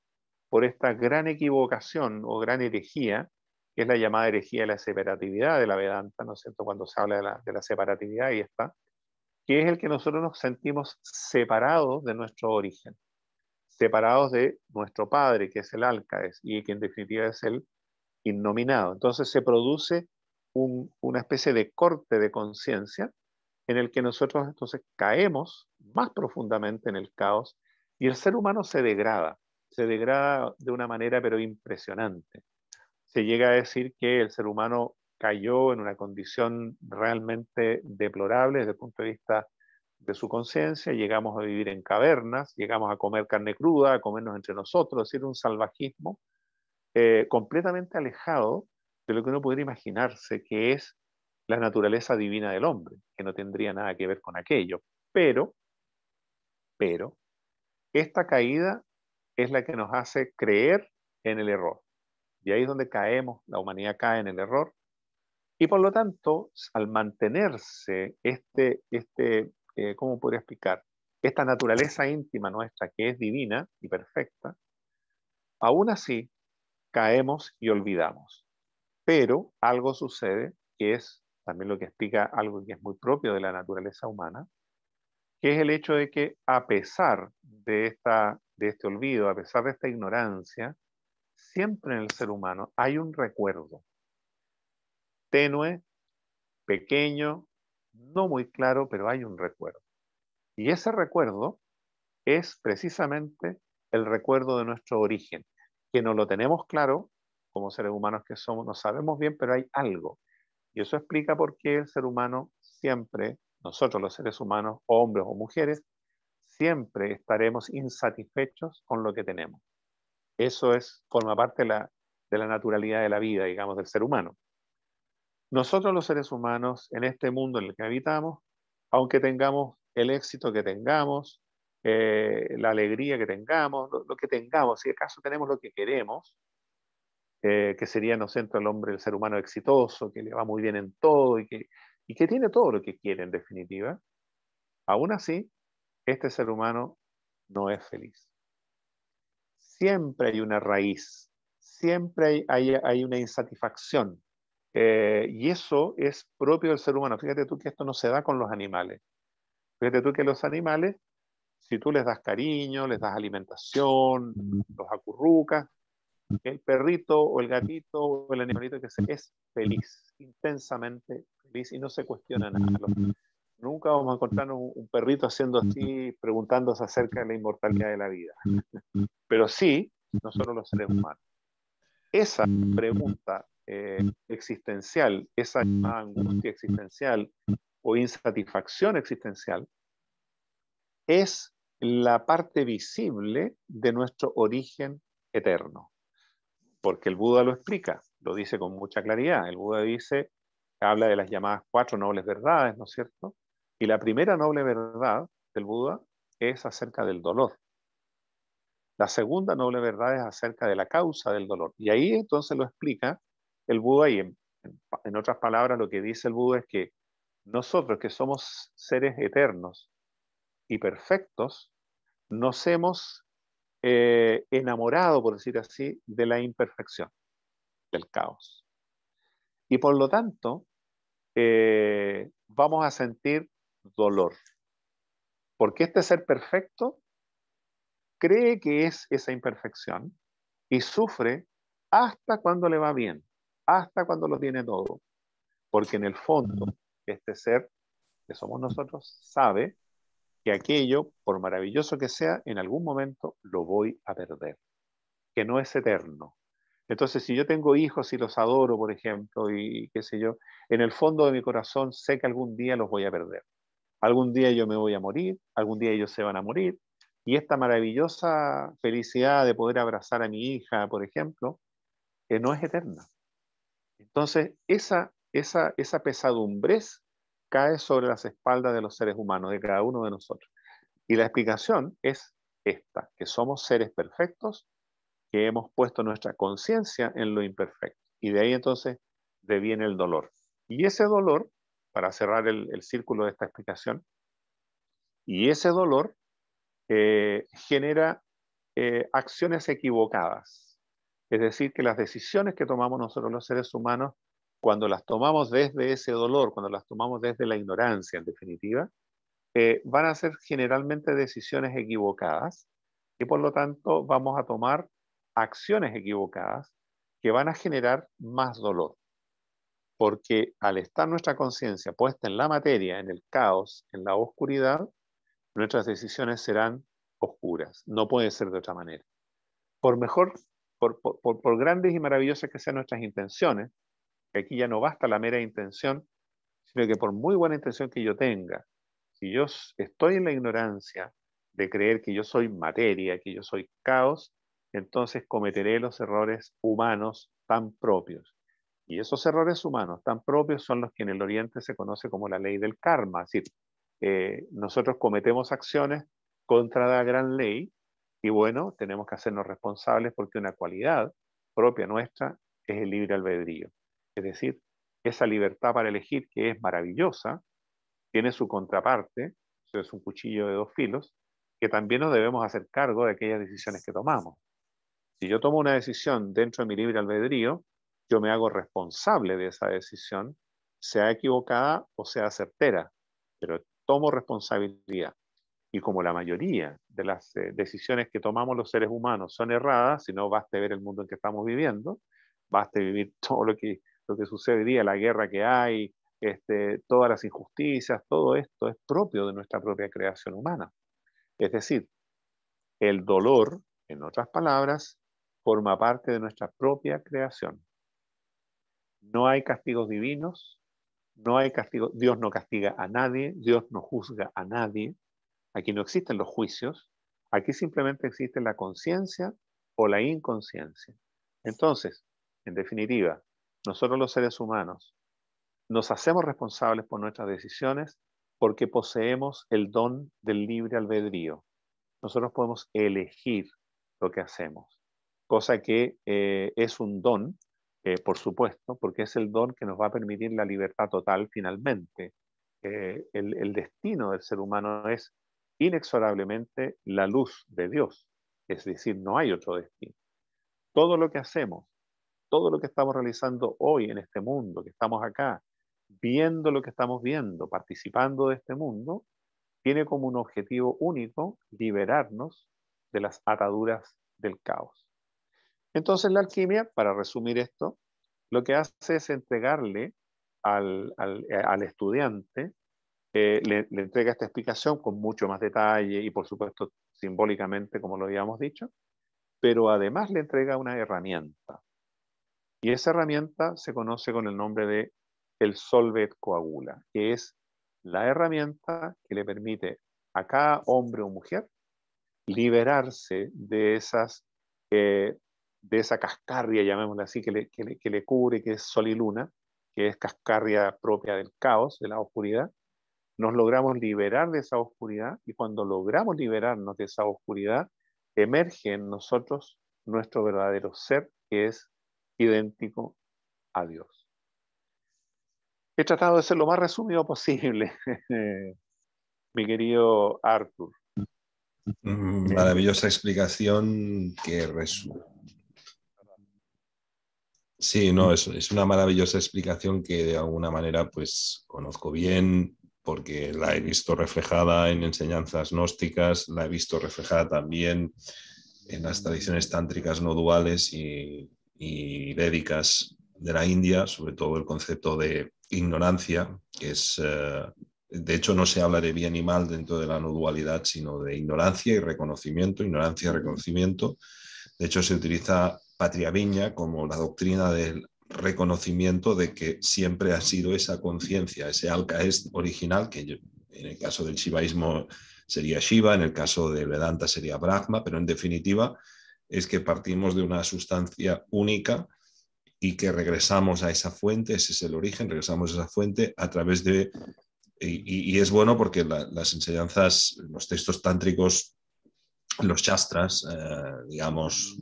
Speaker 2: por esta gran equivocación o gran herejía que es la llamada herejía de la separatividad de la Vedanta, ¿no es cierto?, cuando se habla de la, separatividad, ahí está, que es el que nosotros nos sentimos separados de nuestro origen, separados de nuestro padre, que es el Alcaes, y que en definitiva es el innominado. Entonces se produce una especie de corte de conciencia en el que nosotros entonces caemos más profundamente en el caos y el ser humano se degrada, se degrada de una manera pero impresionante se llega a decir que el ser humano cayó en una condición realmente deplorable desde el punto de vista de su conciencia, llegamos a vivir en cavernas, llegamos a comer carne cruda, a comernos entre nosotros, es decir, un salvajismo eh, completamente alejado de lo que uno podría imaginarse que es la naturaleza divina del hombre, que no tendría nada que ver con aquello. Pero, pero, esta caída es la que nos hace creer en el error. Y ahí es donde caemos, la humanidad cae en el error. Y por lo tanto, al mantenerse este, este eh, ¿cómo podría explicar? Esta naturaleza íntima nuestra que es divina y perfecta, aún así caemos y olvidamos. Pero algo sucede que es también lo que explica algo que es muy propio de la naturaleza humana, que es el hecho de que a pesar de, esta, de este olvido, a pesar de esta ignorancia, siempre en el ser humano hay un recuerdo, tenue, pequeño, no muy claro, pero hay un recuerdo. Y ese recuerdo es precisamente el recuerdo de nuestro origen, que no lo tenemos claro, como seres humanos que somos, no sabemos bien, pero hay algo. Y eso explica por qué el ser humano siempre, nosotros los seres humanos, hombres o mujeres, siempre estaremos insatisfechos con lo que tenemos. Eso es, forma parte de la, naturalidad de la vida, digamos, del ser humano. Nosotros los seres humanos, en este mundo en el que habitamos, aunque tengamos el éxito que tengamos, eh, la alegría que tengamos, lo, que tengamos, si acaso tenemos lo que queremos, eh, que sería, no centro el hombre, el ser humano exitoso, que le va muy bien en todo y que tiene todo lo que quiere en definitiva, aún así, este ser humano no es feliz siempre hay una raíz, siempre hay, una insatisfacción. Eh, y eso es propio del ser humano. Fíjate tú que esto no se da con los animales. Fíjate tú que los animales, si tú les das cariño, les das alimentación, mm. los acurrucas, el perrito o el gatito o el animalito que sea, es feliz, intensamente feliz y no se cuestiona nada. Mm. Nunca vamos a encontrar un, perrito haciendo así, preguntándose acerca de la inmortalidad de la vida. Pero sí, nosotros los seres humanos. Esa pregunta eh, existencial, esa angustia existencial o insatisfacción existencial, es la parte visible de nuestro origen eterno. Porque el Buda lo explica, lo dice con mucha claridad. El Buda dice, habla de las llamadas cuatro nobles verdades, ¿no es cierto? Y la primera noble verdad del Buda es acerca del dolor. La segunda noble verdad es acerca de la causa del dolor. Y ahí entonces lo explica el Buda y en, otras palabras lo que dice el Buda es que nosotros que somos seres eternos y perfectos, nos hemos eh, enamorado, por decir así, de la imperfección, del caos. Y por lo tanto, eh, vamos a sentir dolor. Porque este ser perfecto cree que es esa imperfección y sufre hasta cuando le va bien, hasta cuando lo tiene todo. Porque en el fondo, este ser que somos nosotros sabe que aquello, por maravilloso que sea, en algún momento lo voy a perder, que no es eterno. Entonces, si yo tengo hijos y los adoro, por ejemplo, y qué sé yo, en el fondo de mi corazón sé que algún día los voy a perder algún día yo me voy a morir, algún día ellos se van a morir, y esta maravillosa felicidad de poder abrazar a mi hija, por ejemplo, que eh, no es eterna. Entonces, esa, esa, esa pesadumbrez cae sobre las espaldas de los seres humanos, de cada uno de nosotros. Y la explicación es esta, que somos seres perfectos, que hemos puesto nuestra conciencia en lo imperfecto. Y de ahí entonces deviene el dolor. Y ese dolor para cerrar el, círculo de esta explicación. Y ese dolor eh, genera eh, acciones equivocadas. Es decir, que las decisiones que tomamos nosotros los seres humanos, cuando las tomamos desde ese dolor, cuando las tomamos desde la ignorancia, en definitiva, eh, van a ser generalmente decisiones equivocadas y por lo tanto vamos a tomar acciones equivocadas que van a generar más dolor porque al estar nuestra conciencia puesta en la materia, en el caos, en la oscuridad, nuestras decisiones serán oscuras. No puede ser de otra manera. Por mejor, por, grandes y maravillosas que sean nuestras intenciones, que aquí ya no basta la mera intención, sino que por muy buena intención que yo tenga, si yo estoy en la ignorancia de creer que yo soy materia, que yo soy caos, entonces cometeré los errores humanos tan propios. Y esos errores humanos tan propios son los que en el Oriente se conoce como la ley del karma. Es decir, eh, nosotros cometemos acciones contra la gran ley y bueno, tenemos que hacernos responsables porque una cualidad propia nuestra es el libre albedrío. Es decir, esa libertad para elegir que es maravillosa, tiene su contraparte, es un cuchillo de dos filos, que también nos debemos hacer cargo de aquellas decisiones que tomamos. Si yo tomo una decisión dentro de mi libre albedrío, yo me hago responsable de esa decisión, sea equivocada o sea certera, pero tomo responsabilidad. Y como la mayoría de las eh, decisiones que tomamos los seres humanos son erradas, si no basta ver el mundo en que estamos viviendo, basta vivir todo lo que, lo que sucede la guerra que hay, este, todas las injusticias, todo esto es propio de nuestra propia creación humana. Es decir, el dolor, en otras palabras, forma parte de nuestra propia creación. No hay castigos divinos, no hay castigo, Dios no castiga a nadie, Dios no juzga a nadie, aquí no existen los juicios, aquí simplemente existe la conciencia o la inconsciencia. Entonces, en definitiva, nosotros los seres humanos nos hacemos responsables por nuestras decisiones porque poseemos el don del libre albedrío. Nosotros podemos elegir lo que hacemos, cosa que eh, es un don eh, por supuesto, porque es el don que nos va a permitir la libertad total finalmente. Eh, el, el, destino del ser humano es inexorablemente la luz de Dios, es decir, no hay otro destino. Todo lo que hacemos, todo lo que estamos realizando hoy en este mundo, que estamos acá, viendo lo que estamos viendo, participando de este mundo, tiene como un objetivo único liberarnos de las ataduras del caos. Entonces la alquimia, para resumir esto, lo que hace es entregarle al, eh, estudiante, eh, le, entrega esta explicación con mucho más detalle y por supuesto simbólicamente, como lo habíamos dicho, pero además le entrega una herramienta. Y esa herramienta se conoce con el nombre de el Solvet Coagula, que es la herramienta que le permite a cada hombre o mujer liberarse de esas eh, de esa cascarria, llamémosla así, que le, que cubre, que es sol y luna, que es cascarria propia del caos, de la oscuridad, nos logramos liberar de esa oscuridad y cuando logramos liberarnos de esa oscuridad, emerge en nosotros nuestro verdadero ser que es idéntico a Dios. He tratado de ser lo más resumido posible, mi querido Arthur.
Speaker 1: Mm, maravillosa explicación que resume Sí, no, es, una maravillosa explicación que de alguna manera pues conozco bien porque la he visto reflejada en enseñanzas gnósticas, la he visto reflejada también en las tradiciones tántricas no duales y, y védicas de la India, sobre todo el concepto de ignorancia, que es, eh, de hecho, no se habla de bien y mal dentro de la no dualidad, sino de ignorancia y reconocimiento, ignorancia y reconocimiento. De hecho, se utiliza patria viña como la doctrina del reconocimiento de que siempre ha sido esa conciencia, ese alcaest original, que en el caso del shivaísmo sería Shiva, en el caso de Vedanta sería Brahma, pero en definitiva es que partimos de una sustancia única y que regresamos a esa fuente, ese es el origen, regresamos a esa fuente a través de... Y, es bueno porque las enseñanzas, los textos tántricos, los chastras, eh, digamos,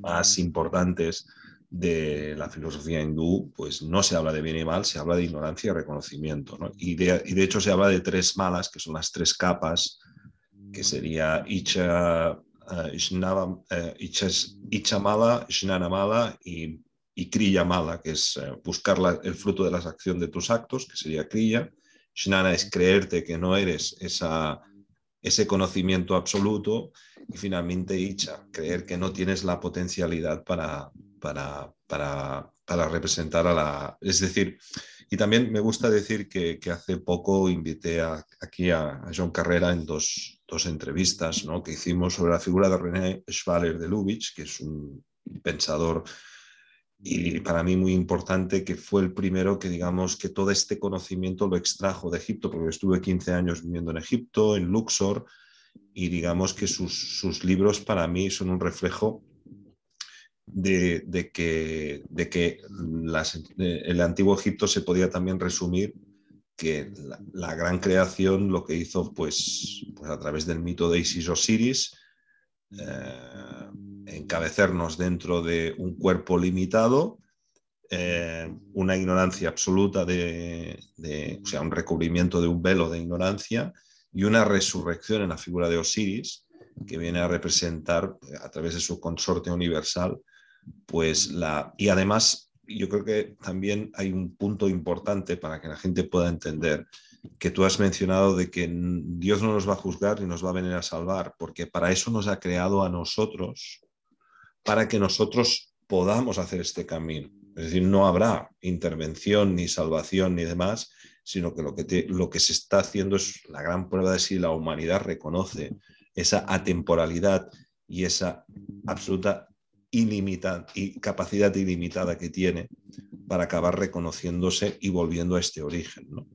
Speaker 1: más importantes de la filosofía hindú, pues no se habla de bien y mal, se habla de ignorancia y reconocimiento. Y, de, hecho se habla de tres malas, que son las tres capas, que sería Icha, eh, eh, icha, mala, Shnana mala y, y Kriya mala, que es eh, buscar el fruto de la acción de tus actos, que sería Kriya. Shnana es creerte que no eres esa, ese conocimiento absoluto y finalmente dicha, creer que no tienes la potencialidad para, para, para, para representar a la... Es decir, y también me gusta decir que, hace poco invité aquí a, John Carrera en dos, dos entrevistas ¿no? que hicimos sobre la figura de René Schwaller de Lubitsch, que es un pensador y para mí muy importante que fue el primero que digamos que todo este conocimiento lo extrajo de Egipto, porque estuve 15 años viviendo en Egipto, en Luxor, y digamos que sus, libros para mí son un reflejo de, que, eh, el antiguo Egipto se podía también resumir que la, gran creación lo que hizo pues, pues, a través del mito de Isis Osiris, eh, encabecernos dentro de un cuerpo limitado, eh, una ignorancia absoluta de, o sea, un recubrimiento de un velo de ignorancia y una resurrección en la figura de Osiris, que viene a representar eh, a través de su consorte universal, pues la... Y además, yo creo que también hay un punto importante para que la gente pueda entender que tú has mencionado de que Dios no nos va a juzgar ni nos va a venir a salvar, porque para eso nos ha creado a nosotros, para que nosotros podamos hacer este camino. Es decir, no habrá intervención ni salvación ni demás sino que lo que, lo que se está haciendo es la gran prueba de si la humanidad reconoce esa atemporalidad y esa absoluta ilimitada y capacidad ilimitada que tiene para acabar reconociéndose y volviendo a este origen. ¿no?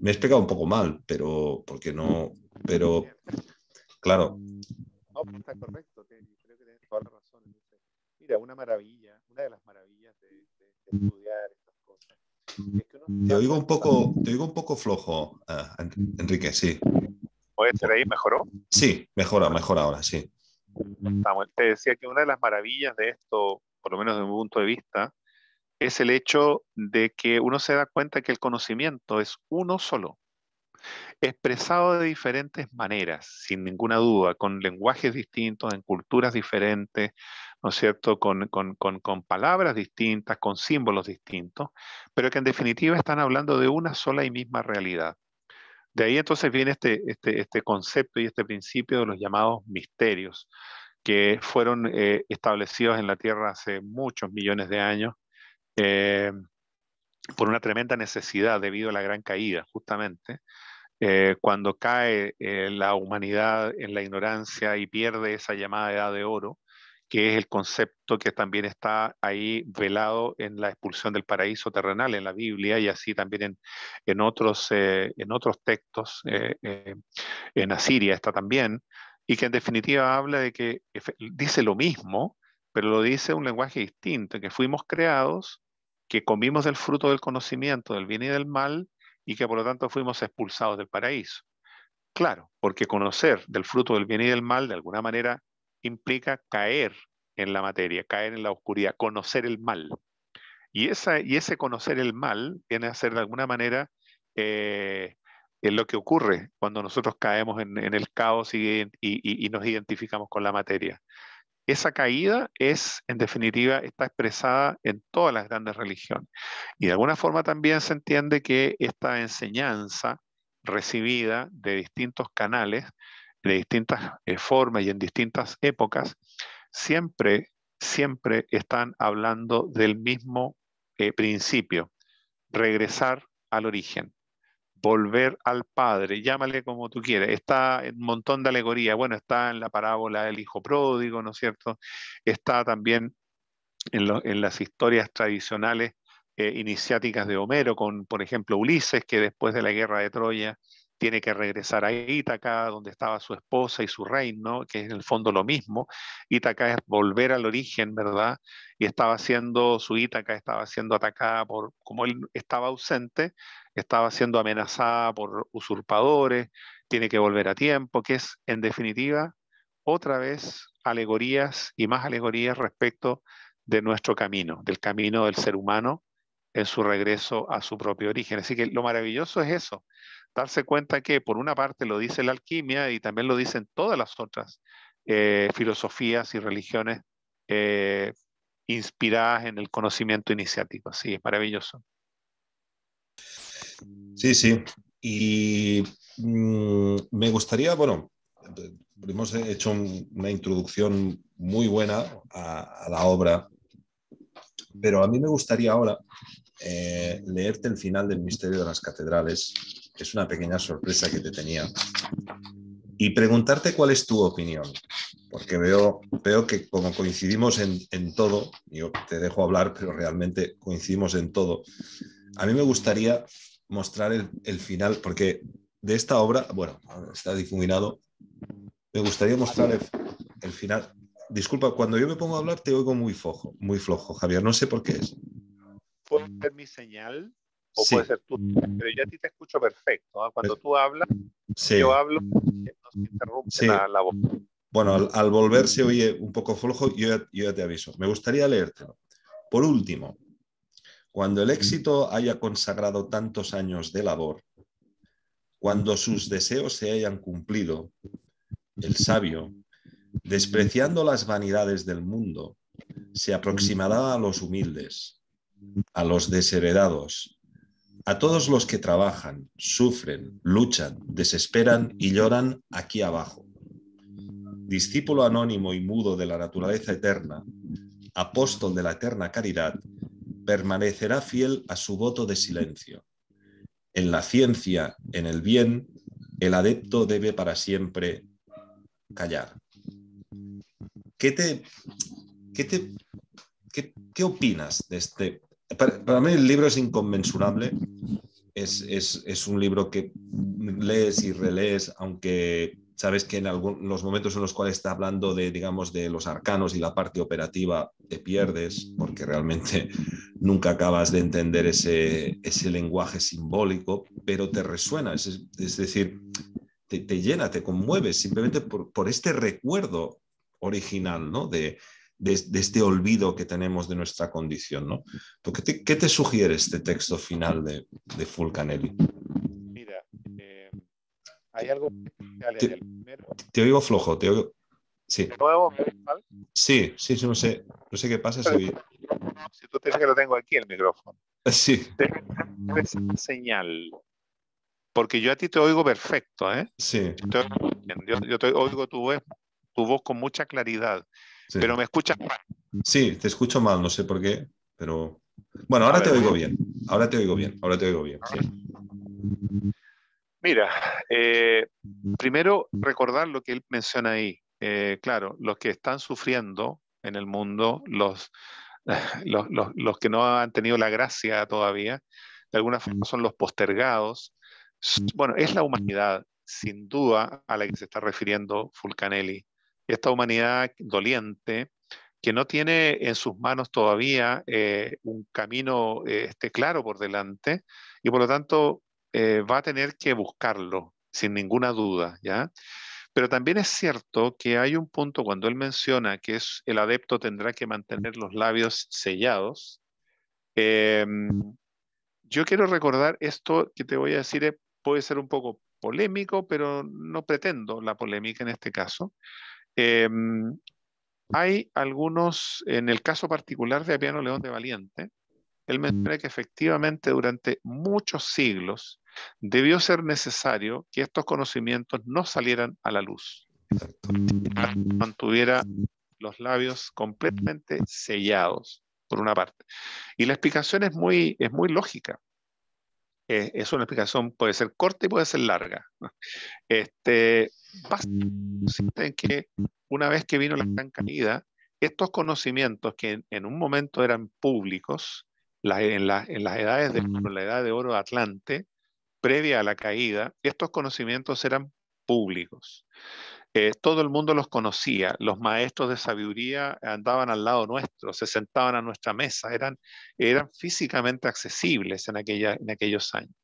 Speaker 1: Me he explicado un poco mal, pero porque no, pero claro.
Speaker 2: No, pues está correcto, creo que tienes toda la razón. Mira, una maravilla, una de las maravillas
Speaker 1: de, estudiar estas cosas es te oigo un poco, te un poco flojo, eh, Enrique, sí. ¿Puede ser ahí? ¿Mejoró? Sí, mejora, mejora ahora, sí.
Speaker 2: Te decía que una de las maravillas de esto,
Speaker 1: por lo menos desde mi punto
Speaker 2: de vista, es el hecho de que uno se da cuenta que el conocimiento es uno solo, expresado de diferentes maneras, sin ninguna duda, con lenguajes distintos, en culturas diferentes, ¿no es cierto?, con, palabras distintas, con símbolos distintos, pero que en definitiva están hablando de una sola y misma realidad. De ahí entonces viene este, este, este concepto y este principio de los llamados misterios, que fueron eh, establecidos en la Tierra hace muchos millones de años eh, por una tremenda necesidad debido a la gran caída, justamente. Eh, cuando cae la humanidad en la ignorancia y pierde esa llamada edad de oro, que es el concepto que también está ahí velado en la expulsión del paraíso terrenal en la Biblia y así también en, otros, eh, en otros textos, eh, eh, en Asiria está también, y que en definitiva habla de que dice lo mismo, pero lo dice un lenguaje distinto, que fuimos creados, que comimos del fruto del conocimiento del bien y del mal, y que por lo tanto fuimos expulsados del paraíso. Claro, porque conocer del fruto del bien y del mal, de alguna manera, implica caer en la materia, caer en la oscuridad, conocer el mal. Y, y ese conocer el mal viene a ser de alguna manera eh, lo que ocurre cuando nosotros caemos en, el caos y, nos identificamos con la materia. Esa caída es, en definitiva, está expresada en todas las grandes religiones. Y de alguna forma también se entiende que esta enseñanza recibida de distintos canales de distintas eh, formas y en distintas épocas, siempre, siempre están hablando del mismo eh, principio, regresar al origen, volver al Padre, llámale como tú quieras. Está en un montón de alegorías, bueno, está en la parábola del Hijo Pródigo, ¿no es cierto? Está también en, las historias tradicionales eh, iniciáticas de Homero, con, por ejemplo, Ulises, que después de la guerra de Troya tiene que regresar a Ítaca, donde estaba su esposa y su reino, que es en el fondo lo mismo. Ítaca es volver al origen, ¿verdad? Y estaba siendo, su Ítaca estaba siendo atacada por, como él estaba ausente, estaba siendo amenazada por usurpadores, tiene que volver a tiempo, que es, en definitiva, otra vez alegorías y más alegorías respecto de nuestro camino, del camino del ser humano en su regreso a su propio origen. Así que lo maravilloso es eso, darse cuenta que por una parte lo dice la alquimia y también lo dicen todas las otras eh, filosofías y religiones eh, inspiradas en el conocimiento iniciático. Sí, es maravilloso.
Speaker 1: Sí, sí. Y mm, me gustaría, bueno, hemos hecho una introducción muy buena a, la obra, pero a mí me gustaría ahora eh, leerte el final del Misterio de las Catedrales, es una pequeña sorpresa que te tenía. Y preguntarte cuál es tu opinión, porque veo, veo que como coincidimos en, en todo, yo te dejo hablar, pero realmente coincidimos en todo, a mí me gustaría mostrar el, el final, porque de esta obra, bueno, está difuminado, me gustaría mostrar el, final. Disculpa, cuando yo me pongo a hablar te oigo muy flojo, muy flojo, Javier, no sé por qué es.
Speaker 2: ¿Puedo ver mi señal? o puede ser tú. Pero ya a ti te escucho
Speaker 1: perfecto. ¿ah? Cuando tú hablas, yo hablo, no se interrumpe la, voz. Bueno, al, volverse volver se oye un poco flojo, yo, yo ya te aviso. Me gustaría leértelo. Por último, cuando el éxito haya consagrado tantos años de labor, cuando sus deseos se hayan cumplido, el sabio, despreciando las vanidades del mundo, se aproximará a los humildes, a los desheredados, a todos los que trabajan, sufren, luchan, desesperan y lloran aquí abajo. Discípulo anónimo y mudo de la naturaleza eterna, apóstol de la eterna caridad, permanecerá fiel a su voto de silencio. En la ciencia, en el bien, el adepto debe para siempre callar. ¿Qué te, qué te ¿Qué, opinas de este para, mí el libro es inconmensurable. Es, un libro que lees y relees, aunque sabes que en algún, los momentos en los cuales está hablando de, digamos, de los arcanos y la parte operativa, te pierdes porque realmente nunca acabas de entender ese, lenguaje simbólico, pero te resuena. Es, decir, te, te, llena, te conmueve simplemente por, por este recuerdo original, ¿no? De, de, este olvido que tenemos de nuestra condición. ¿no? qué, te, sugiere este texto final de, Fulcanelli?
Speaker 2: Mira, eh, hay algo
Speaker 1: te, oigo flojo, te oigo. Sí. Sí, sí, no sé, no sé qué pasa. Si...
Speaker 2: si tú tienes que lo tengo aquí el micrófono. Sí. señal. Porque yo a ti te oigo perfecto, ¿eh? Sí. Yo yo te oigo tu voz con mucha claridad. Pero me escuchas mal.
Speaker 1: Sí, te escucho mal, no sé por qué, pero. Bueno, ahora te oigo bien. Ahora te oigo bien. Ahora te oigo bien.
Speaker 2: Mira, eh, primero recordar lo que él menciona ahí. Eh, claro, los que están sufriendo en el mundo, los, los, los, que no han tenido la gracia todavía, de alguna forma mm. son los postergados. Mm. Bueno, es la humanidad, sin duda, a la que se está refiriendo Fulcanelli esta humanidad doliente que no tiene en sus manos todavía eh, un camino eh, este, claro por delante y por lo tanto eh, va a tener que buscarlo sin ninguna duda, ¿ya? Pero también es cierto que hay un punto cuando él menciona que es, el adepto tendrá que mantener los labios sellados. yo quiero recordar esto que te voy a decir, puede ser un poco polémico, pero no pretendo la polémica en este caso. Em, hay algunos, en el caso particular de Apiano León de Valiente, él menciona que efectivamente durante muchos siglos debió ser necesario que estos conocimientos no salieran a la luz, mantuviera los labios completamente sellados, por una parte. Y la explicación es muy, es muy lógica. Eh, es una explicación, puede ser corta y puede ser larga. Este, básicamente en que una vez que vino la gran caída, estos conocimientos que en, un momento eran públicos, en, la, en, las edades de la edad de oro atlante, previa a la caída, estos conocimientos eran públicos. Eh, todo el mundo los conocía, los maestros de sabiduría andaban al lado nuestro, se sentaban a nuestra mesa, eran, eran físicamente accesibles en, aquella, en aquellos años.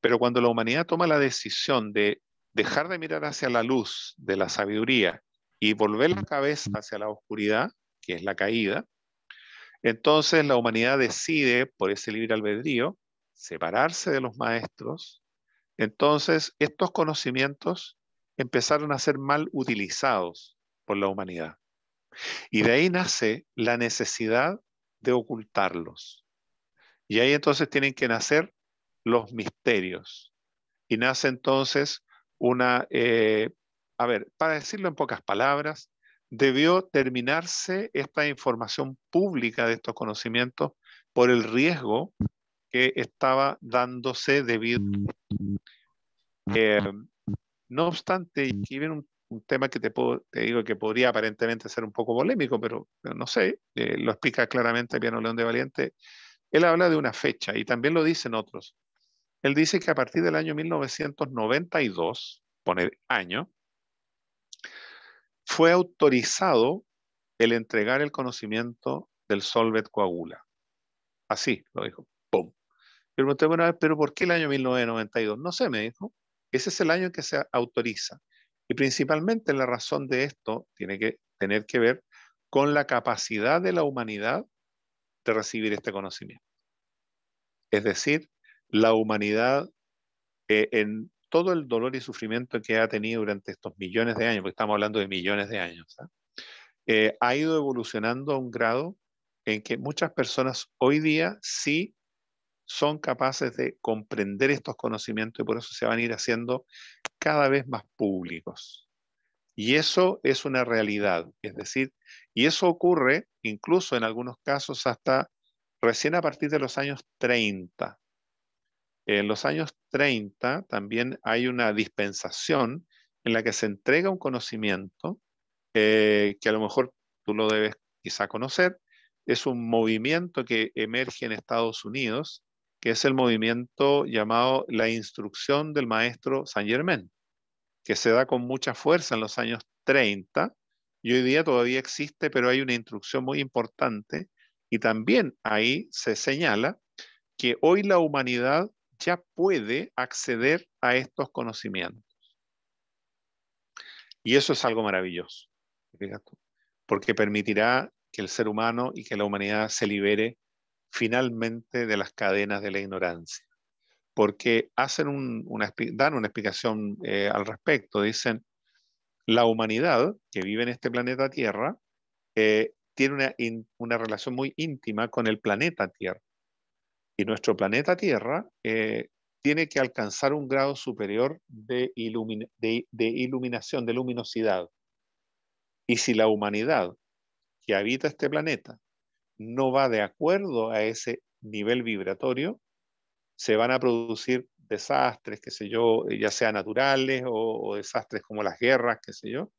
Speaker 2: Pero cuando la humanidad toma la decisión de dejar de mirar hacia la luz de la sabiduría y volver la cabeza hacia la oscuridad, que es la caída, entonces la humanidad decide, por ese libre albedrío, separarse de los maestros. Entonces estos conocimientos empezaron a ser mal utilizados por la humanidad. Y de ahí nace la necesidad de ocultarlos. Y ahí entonces tienen que nacer los misterios. Y nace entonces una, eh, a ver, para decirlo en pocas palabras, debió terminarse esta información pública de estos conocimientos por el riesgo que estaba dándose debido. Mm. Eh, no obstante, aquí viene un, tema que te, puedo, te, digo que podría aparentemente ser un poco polémico, pero, no sé, eh, lo explica claramente Piano León de Valiente. Él habla de una fecha y también lo dicen otros. Él dice que a partir del año 1992, pone año, fue autorizado el entregar el conocimiento del Solvet Coagula. Así lo dijo. ¡Pum! Yo pregunté, bueno, pero ¿por qué el año 1992? No sé, me dijo. Ese es el año que se autoriza. Y principalmente la razón de esto tiene que tener que ver con la capacidad de la humanidad de recibir este conocimiento. Es decir, la humanidad eh, en todo el dolor y sufrimiento que ha tenido durante estos millones de años, porque estamos hablando de millones de años, ¿ah? eh, ha ido evolucionando a un grado en que muchas personas hoy día sí son capaces de comprender estos conocimientos y por eso se van a ir haciendo cada vez más públicos. Y eso es una realidad, es decir, y eso ocurre incluso en algunos casos hasta recién a partir de los años 30. En los años 30 también hay una dispensación en la que se entrega un conocimiento eh, que a lo mejor tú lo debes quizá conocer. Es un movimiento que emerge en Estados Unidos, que es el movimiento llamado la instrucción del maestro Saint Germain, que se da con mucha fuerza en los años 30 y hoy día todavía existe, pero hay una instrucción muy importante y también ahí se señala que hoy la humanidad ya puede acceder a estos conocimientos. Y eso es algo maravilloso, porque permitirá que el ser humano y que la humanidad se libere finalmente de las cadenas de la ignorancia, porque hacen un, dan una explicación eh, al respecto, dicen, la humanidad que vive en este planeta Tierra eh, tiene una relación muy íntima con el planeta Tierra y nuestro planeta Tierra eh, tiene que alcanzar un grado superior de, iluminación, de luminosidad. Y si la humanidad que habita este planeta no va de acuerdo a ese nivel vibratorio, se van a producir desastres, qué sé yo, ya sea naturales o, o, desastres como las guerras, qué sé yo,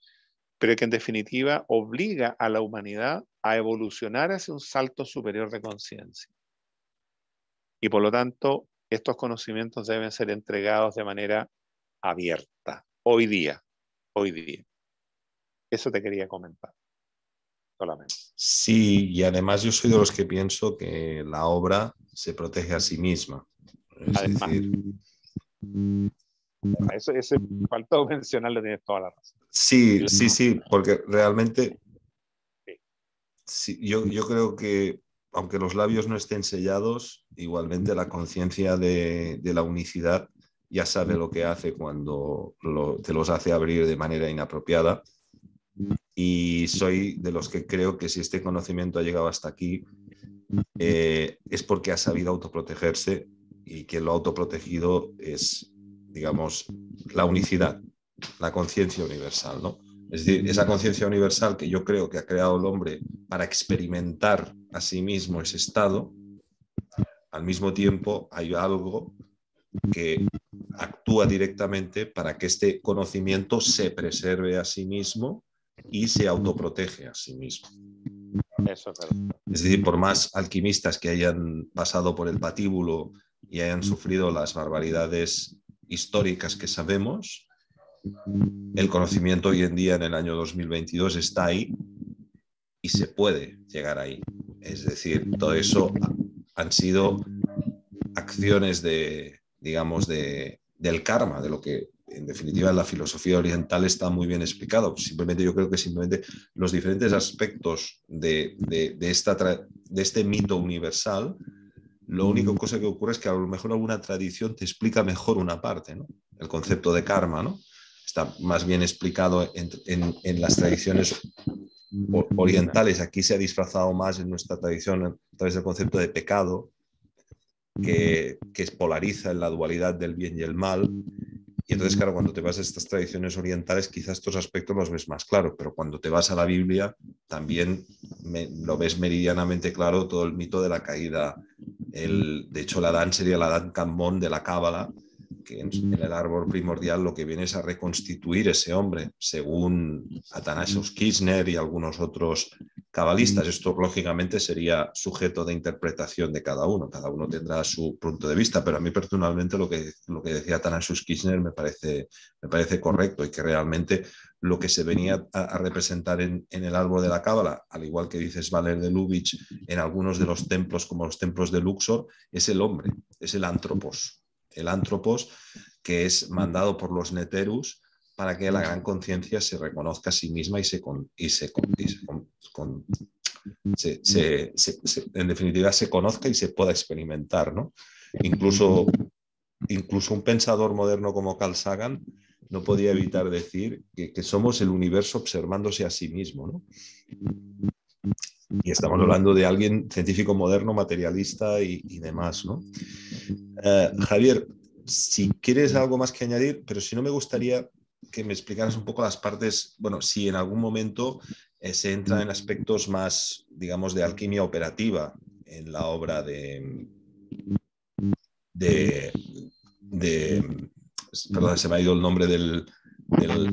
Speaker 2: pero que en definitiva obliga a la humanidad a evolucionar hacia un salto superior de conciencia. Y por lo tanto, estos conocimientos deben ser entregados de manera
Speaker 1: abierta, hoy día, hoy día.
Speaker 2: Eso te quería comentar.
Speaker 1: Solamente. Sí, y además yo soy de los que pienso que la obra se protege a sí misma. Es además, decir... Eso, ese faltó mencionarlo, tienes toda la razón. Sí, sí, sí, porque realmente sí, yo, yo creo que aunque los labios no estén sellados, igualmente la conciencia de, la unicidad ya sabe lo que hace cuando te los hace abrir de manera inapropiada. Y soy de los que creo que si este conocimiento ha llegado hasta aquí, eh, es porque ha sabido autoprotegerse y que lo autoprotegido es, digamos, la unicidad, la conciencia universal, ¿no? Es decir, esa mm. conciencia universal que yo creo que ha creado el hombre para experimentar a sí mismo ese estado, al mismo tiempo hay algo que actúa directamente para que este conocimiento se preserve a sí mismo y se autoprotege a sí mismo. es decir, por más alquimistas que hayan pasado por el patíbulo y hayan sufrido las barbaridades históricas que sabemos, el conocimiento hoy en día en el año 2022 está ahí y se puede llegar ahí. Es decir, todo eso han sido acciones de, digamos, del karma, de lo que en definitiva la filosofía oriental está muy bien explicado. Simplemente yo creo que simplemente los diferentes aspectos de, de este mito universal, lo único cosa que ocurre es que a lo mejor alguna tradición te explica mejor una parte, El concepto de karma, ¿no? está más bien explicado en, las tradiciones orientales. Aquí se ha disfrazado más en nuestra tradición a través del concepto de pecado, que, que polariza en la dualidad del bien y el mal. Y entonces, claro, cuando te vas a estas tradiciones orientales, quizás estos aspectos los ves más claro, pero cuando te vas a la Biblia, también lo ves meridianamente claro todo el mito de la caída. El, de hecho, la Adán sería la Adán Cambón de la Cábala, que en el árbol primordial lo que viene es a reconstituir ese hombre, según Atanasius Kirchner y algunos otros cabalistas. Esto, lógicamente, sería sujeto de interpretación de cada uno. Cada uno tendrá su punto de vista, pero a mí personalmente lo que, lo que decía Atanasius Kirchner me parece, me parece correcto y que realmente lo que se venía a, representar en, en, el árbol de la cábala, al igual que dices Valer de Lubitsch, en algunos de los templos, como los templos de Luxor, es el hombre, es el antropos el Antropos, que es mm. mandado por los Neterus para que la mm. gran conciencia se reconozca a sí misma y se, con, y se, en definitiva se conozca y se pueda experimentar. ¿no? Incluso, incluso un pensador moderno como Carl Sagan no podía evitar decir que, que somos el universo observándose a sí mismo. ¿no? Y estamos hablando de alguien científico moderno, materialista y, demás, ¿no? Javier, si quieres algo más que añadir, pero si no me gustaría que me explicaras un poco las partes, bueno, si en algún momento se entra en aspectos más, digamos, de alquimia operativa en la obra de... de, perdón, se me ha ido el nombre del... del...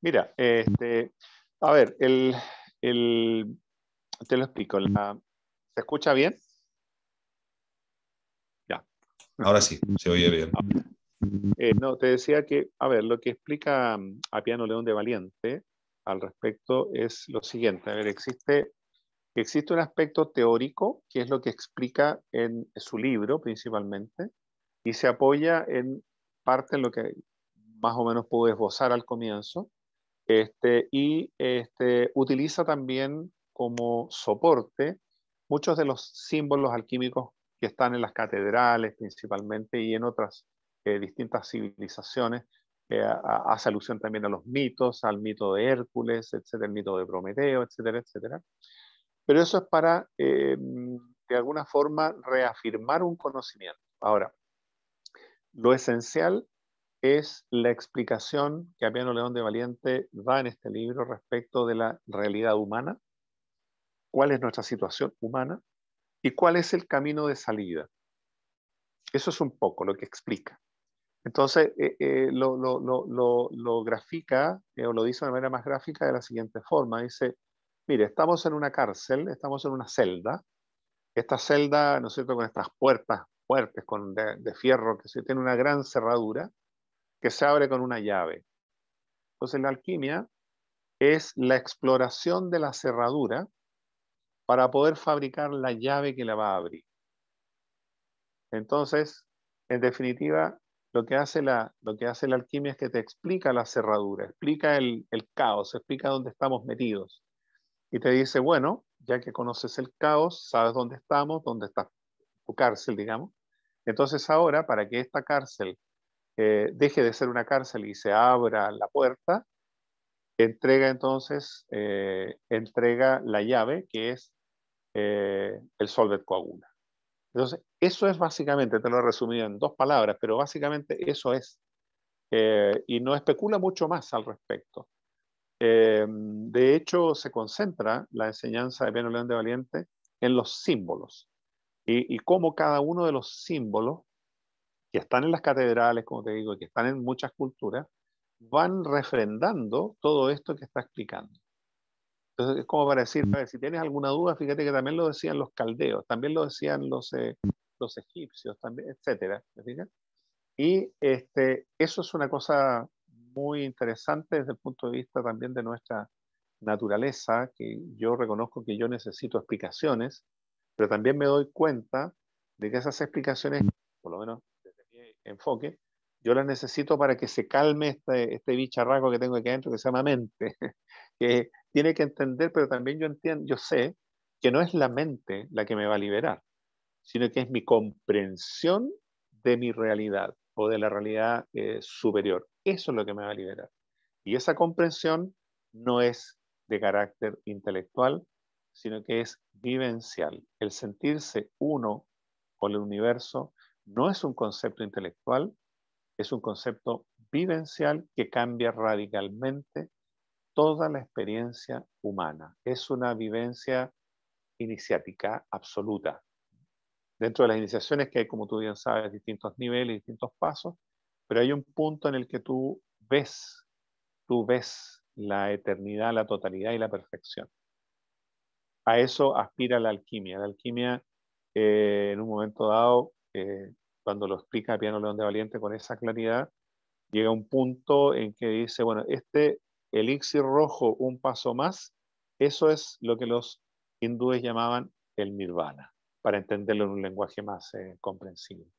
Speaker 2: Mira, este, a ver, el, te lo explico. ¿Se escucha bien? Ya.
Speaker 1: Ahora sí, se oye bien.
Speaker 2: Eh, no, te decía que, a ver, lo que explica mm, a Piano León de Valiente al respecto es lo siguiente. A ver, existe, existe un aspecto teórico, que es lo que explica en su libro principalmente, y se apoya en parte en lo que más o menos pude esbozar al comienzo, este, y este, utiliza también como soporte muchos de los símbolos alquímicos que están en las catedrales principalmente y en otras eh, distintas civilizaciones. Eh, hace alusión también a los mitos, al mito de Hércules, etcétera, el mito de Prometeo, etcétera, etcétera. Pero eso es para, eh, de alguna forma, reafirmar un conocimiento. Ahora, lo esencial es la explicación que Apiano León de Valiente da en este libro respecto de la realidad humana, cuál es nuestra situación humana y cuál es el camino de salida. Eso es un poco lo que explica. Entonces, eh, eh, lo, grafica eh, o lo dice de manera más gráfica de la siguiente forma. Dice, mire, estamos en una cárcel, estamos en una celda. Esta celda, ¿no es cierto?, con estas puertas fuertes, con de, de fierro, que se tiene una gran cerradura que se abre con una llave. Entonces la alquimia es la exploración de la cerradura para poder fabricar la llave que la va a abrir. Entonces, en definitiva, lo que hace la, lo que hace la alquimia es que te explica la cerradura, explica el, el caos, explica dónde estamos metidos. Y te dice, bueno, ya que conoces el caos, sabes dónde estamos, dónde está tu cárcel, digamos. Entonces ahora, para que esta cárcel deje de ser una cárcel y se abra la puerta, entrega entonces, eh, entrega la llave que es eh, el Solvet Coagula. Entonces, eso es básicamente, te lo he resumido en dos palabras, pero básicamente eso es. Eh, y no especula mucho más al respecto. de hecho, se concentra la enseñanza de Piano León de Valiente en los símbolos y, y cómo cada uno de los símbolos que están en las catedrales, como te digo, que están en muchas culturas, van refrendando todo esto que está explicando. Entonces, es como para decir, si tienes alguna duda, fíjate que también lo decían los caldeos, también lo decían los, eh, los egipcios, también, etcétera. y este, eso es una cosa muy interesante desde el punto de vista también de nuestra naturaleza, que yo reconozco que yo necesito explicaciones, pero también me doy cuenta de que esas explicaciones, por lo menos enfoque, yo la necesito para que se calme este, este, bicharraco que tengo aquí adentro que se llama mente, que tiene que entender, pero también yo entiendo, yo sé que no es la mente la que me va a liberar, sino que es mi comprensión de mi realidad o de la realidad eh, superior. Eso es lo que me va a liberar. Y esa comprensión no es de carácter intelectual, sino que es vivencial, el sentirse uno con el universo no es un concepto intelectual, es un concepto vivencial que cambia radicalmente toda la experiencia humana. Es una vivencia iniciática absoluta. Dentro de las iniciaciones que hay, como tú bien sabes, distintos niveles, distintos pasos, pero hay un punto en el que tú ves, tú ves la eternidad, la totalidad y la perfección. A eso aspira la alquimia. La alquimia, eh, en un momento dado, eh, cuando lo explica Piano León de Valiente con esa claridad, llega un punto en que dice, bueno, este elixir rojo, un paso más, eso es lo que los hindúes llamaban el nirvana, para entenderlo en un lenguaje más eh, comprensible.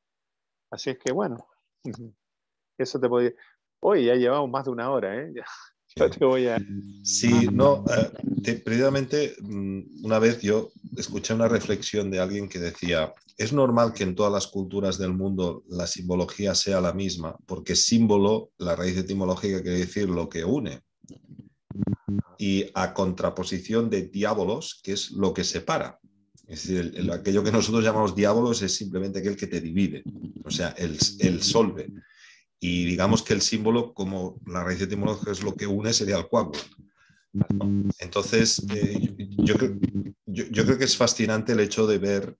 Speaker 2: Así es que bueno, eso te podría... Hoy ya llevamos más de una hora, ¿eh?
Speaker 1: Sí, ah, no, eh, previamente mm, una vez yo escuché una reflexión de alguien que decía, es normal que en todas las culturas del mundo la simbología sea la misma, porque símbolo, la raíz etimológica quiere decir lo que une. Y a contraposición de diábolos, que es lo que separa. Es decir, aquello que nosotros llamamos diábolos es simplemente aquel que te divide, o sea, el, el solve. Y digamos que el símbolo, como la raíz etimológica es lo que une, sería el coágulo. Entonces, eh, yo, creo que es fascinante el hecho de ver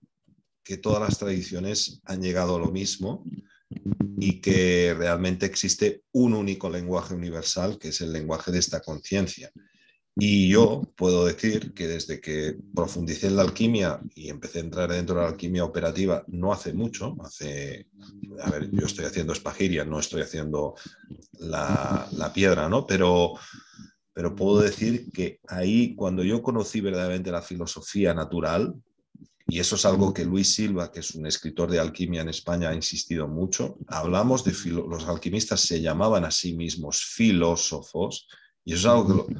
Speaker 1: que todas las tradiciones han llegado a lo mismo y que realmente existe un único lenguaje universal, que es el lenguaje de esta conciencia. Y yo puedo decir que desde que profundicé en la alquimia y empecé a entrar dentro de la alquimia operativa no hace mucho, hace, a ver, yo estoy haciendo espagiria, no estoy haciendo la, la piedra, ¿no? Pero, pero puedo decir que ahí cuando yo conocí verdaderamente la filosofía natural, y eso es algo que Luis Silva, que es un escritor de alquimia en España, ha insistido mucho, hablamos de, los alquimistas se llamaban a sí mismos filósofos, y eso es algo que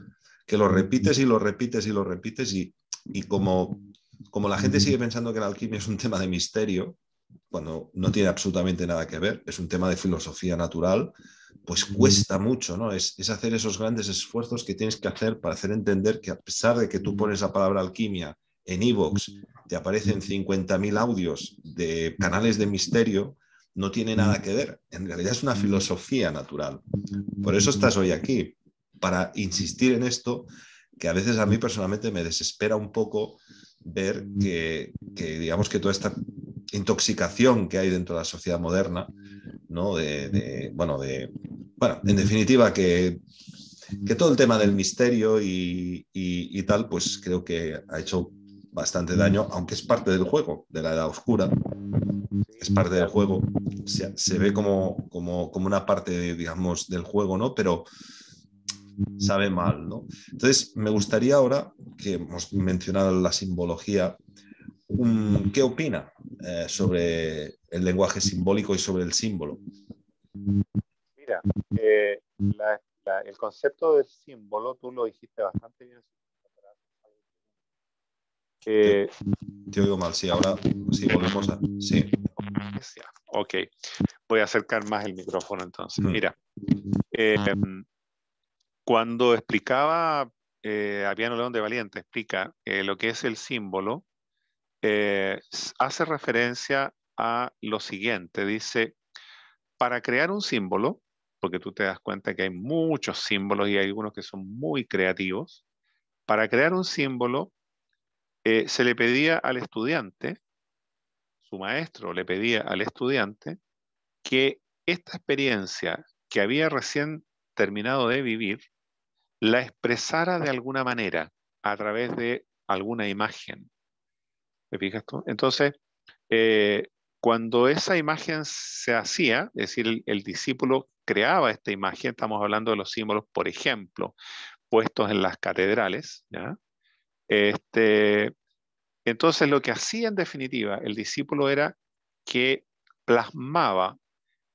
Speaker 1: que lo repites y lo repites y lo repites y, como, como la gente sigue pensando que la alquimia es un tema de misterio, cuando no tiene absolutamente nada que ver, es un tema de filosofía natural, pues cuesta mucho, ¿no? Es, hacer esos grandes esfuerzos que tienes que hacer para hacer entender que a pesar de que tú pones la palabra alquimia en Evox, te aparecen 50.000 audios de canales de misterio, no tiene nada que ver. En realidad es una filosofía natural. Por eso estás hoy aquí para insistir en esto, que a veces a mí personalmente me desespera un poco ver que, digamos que toda esta intoxicación que hay dentro de la sociedad moderna, ¿no? De, bueno, de, bueno, en definitiva que, todo el tema del misterio y, tal, pues creo que ha hecho bastante daño, aunque es parte del juego, de la edad oscura, es parte del juego, se, ve como, como, como, una parte, digamos, del juego, ¿no? Pero sabe mal. ¿no? Entonces, me gustaría ahora que hemos mencionado la simbología, ¿qué opina eh, sobre el lenguaje simbólico y sobre el símbolo? Mira,
Speaker 2: eh, el concepto del símbolo, tú lo dijiste bastante bien.
Speaker 1: Eh, te, oigo mal, sí, ahora sí, volvemos a... Sí. Ok,
Speaker 2: voy a acercar más el micrófono entonces. Mm. Mira, eh, cuando explicaba eh, Piano León de Valiente, explica eh, lo que es el símbolo, eh, hace referencia a lo siguiente, dice, para crear un símbolo, porque tú te das cuenta que hay muchos símbolos y hay algunos que son muy creativos, para crear un símbolo eh, se le pedía al estudiante, su maestro le pedía al estudiante, que esta experiencia que había recién terminado de vivir, la expresara de alguna manera a través de alguna imagen. ¿Me fijas tú? Entonces, eh, cuando esa imagen se hacía, es decir, el, discípulo creaba esta imagen, estamos hablando de los símbolos, por ejemplo, puestos en las catedrales, Este, entonces lo que hacía en definitiva el discípulo era que plasmaba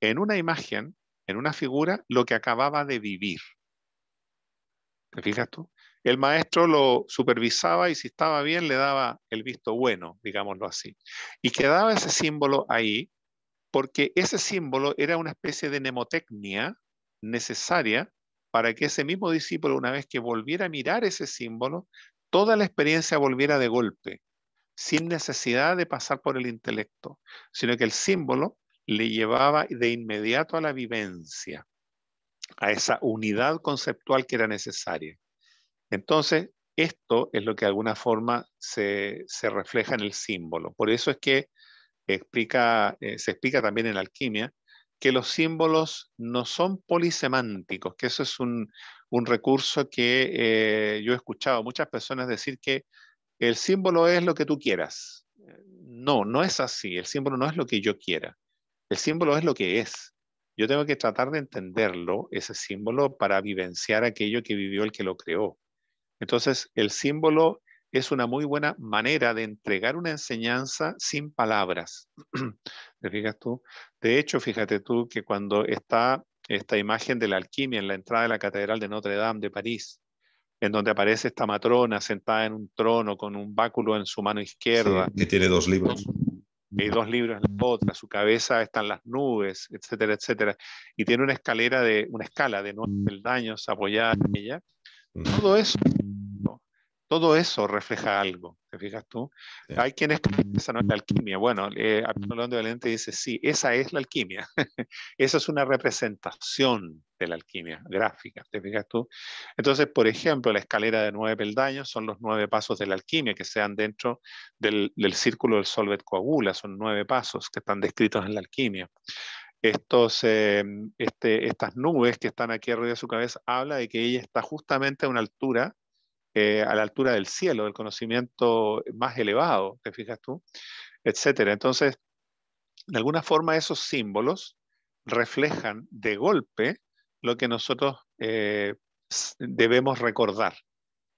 Speaker 2: en una imagen, en una figura, lo que acababa de vivir. ¿Te El maestro lo supervisaba y si estaba bien le daba el visto bueno, digámoslo así. Y quedaba ese símbolo ahí porque ese símbolo era una especie de mnemotecnia necesaria para que ese mismo discípulo, una vez que volviera a mirar ese símbolo, toda la experiencia volviera de golpe, sin necesidad de pasar por el intelecto, sino que el símbolo le llevaba de inmediato a la vivencia a esa unidad conceptual que era necesaria. Entonces, esto es lo que de alguna forma se, refleja en el símbolo. Por eso es que eh, se explica también en la alquimia que los símbolos no son polisemánticos, que eso es un, recurso que eh, yo he escuchado a muchas personas decir que el símbolo es lo que tú quieras. No, no es así. El símbolo no es lo que yo quiera. El símbolo es lo que es. Yo tengo que tratar de entenderlo, ese símbolo, para vivenciar aquello que vivió el que lo creó. Entonces, el símbolo es una muy buena manera de entregar una enseñanza sin palabras. ¿Te fijas tú? De hecho, fíjate tú que cuando está esta imagen de la alquimia en la entrada de la Catedral de Notre Dame de París, en donde aparece esta matrona sentada en un trono con un báculo en su mano
Speaker 1: izquierda. que tiene dos libros
Speaker 2: hay dos libros en la otra, su cabeza están las nubes, etcétera, etcétera. Y tiene una escalera de, una escala de nueve peldaños mm. apoyada en mm. ella. Mm. Todo eso, todo eso refleja algo fijas tú? Hay quienes creen que esa no es la mm. alquimia. Bueno, eh, mm. Apolón de Valente dice, sí, esa es la alquimia. esa es una representación de la alquimia gráfica, ¿te fijas tú? Entonces, por ejemplo, la escalera de nueve peldaños son los nueve pasos de la alquimia que se dan dentro del, círculo del Solvet Coagula, son nueve pasos que están descritos en la alquimia. Estos, eh, este, estas nubes que están aquí arriba de su cabeza habla de que ella está justamente a una altura eh, a la altura del cielo, del conocimiento más elevado, ¿te fijas tú? Etcétera. Entonces, de alguna forma esos símbolos reflejan de golpe lo que nosotros eh, debemos recordar.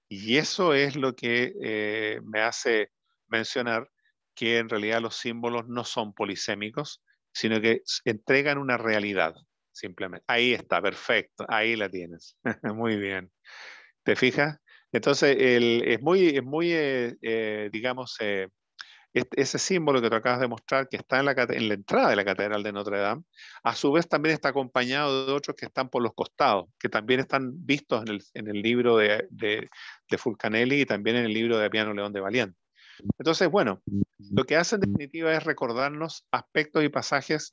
Speaker 2: Y eso es lo que eh, me hace mencionar que en realidad los símbolos no son polisémicos, sino que entregan una realidad, simplemente. Ahí está, perfecto, ahí la tienes. Muy bien. ¿Te fijas? Entonces, es muy, muy eh, eh, digamos, eh, ese símbolo que tú acabas de mostrar, que está en la, entrada de la Catedral de Notre Dame, a su vez también está acompañado de otros que están por los costados, que también están vistos en el, libro de, Fulcanelli y también en el libro de Piano León de Valiente. Entonces, bueno, lo que hace en definitiva es recordarnos aspectos y pasajes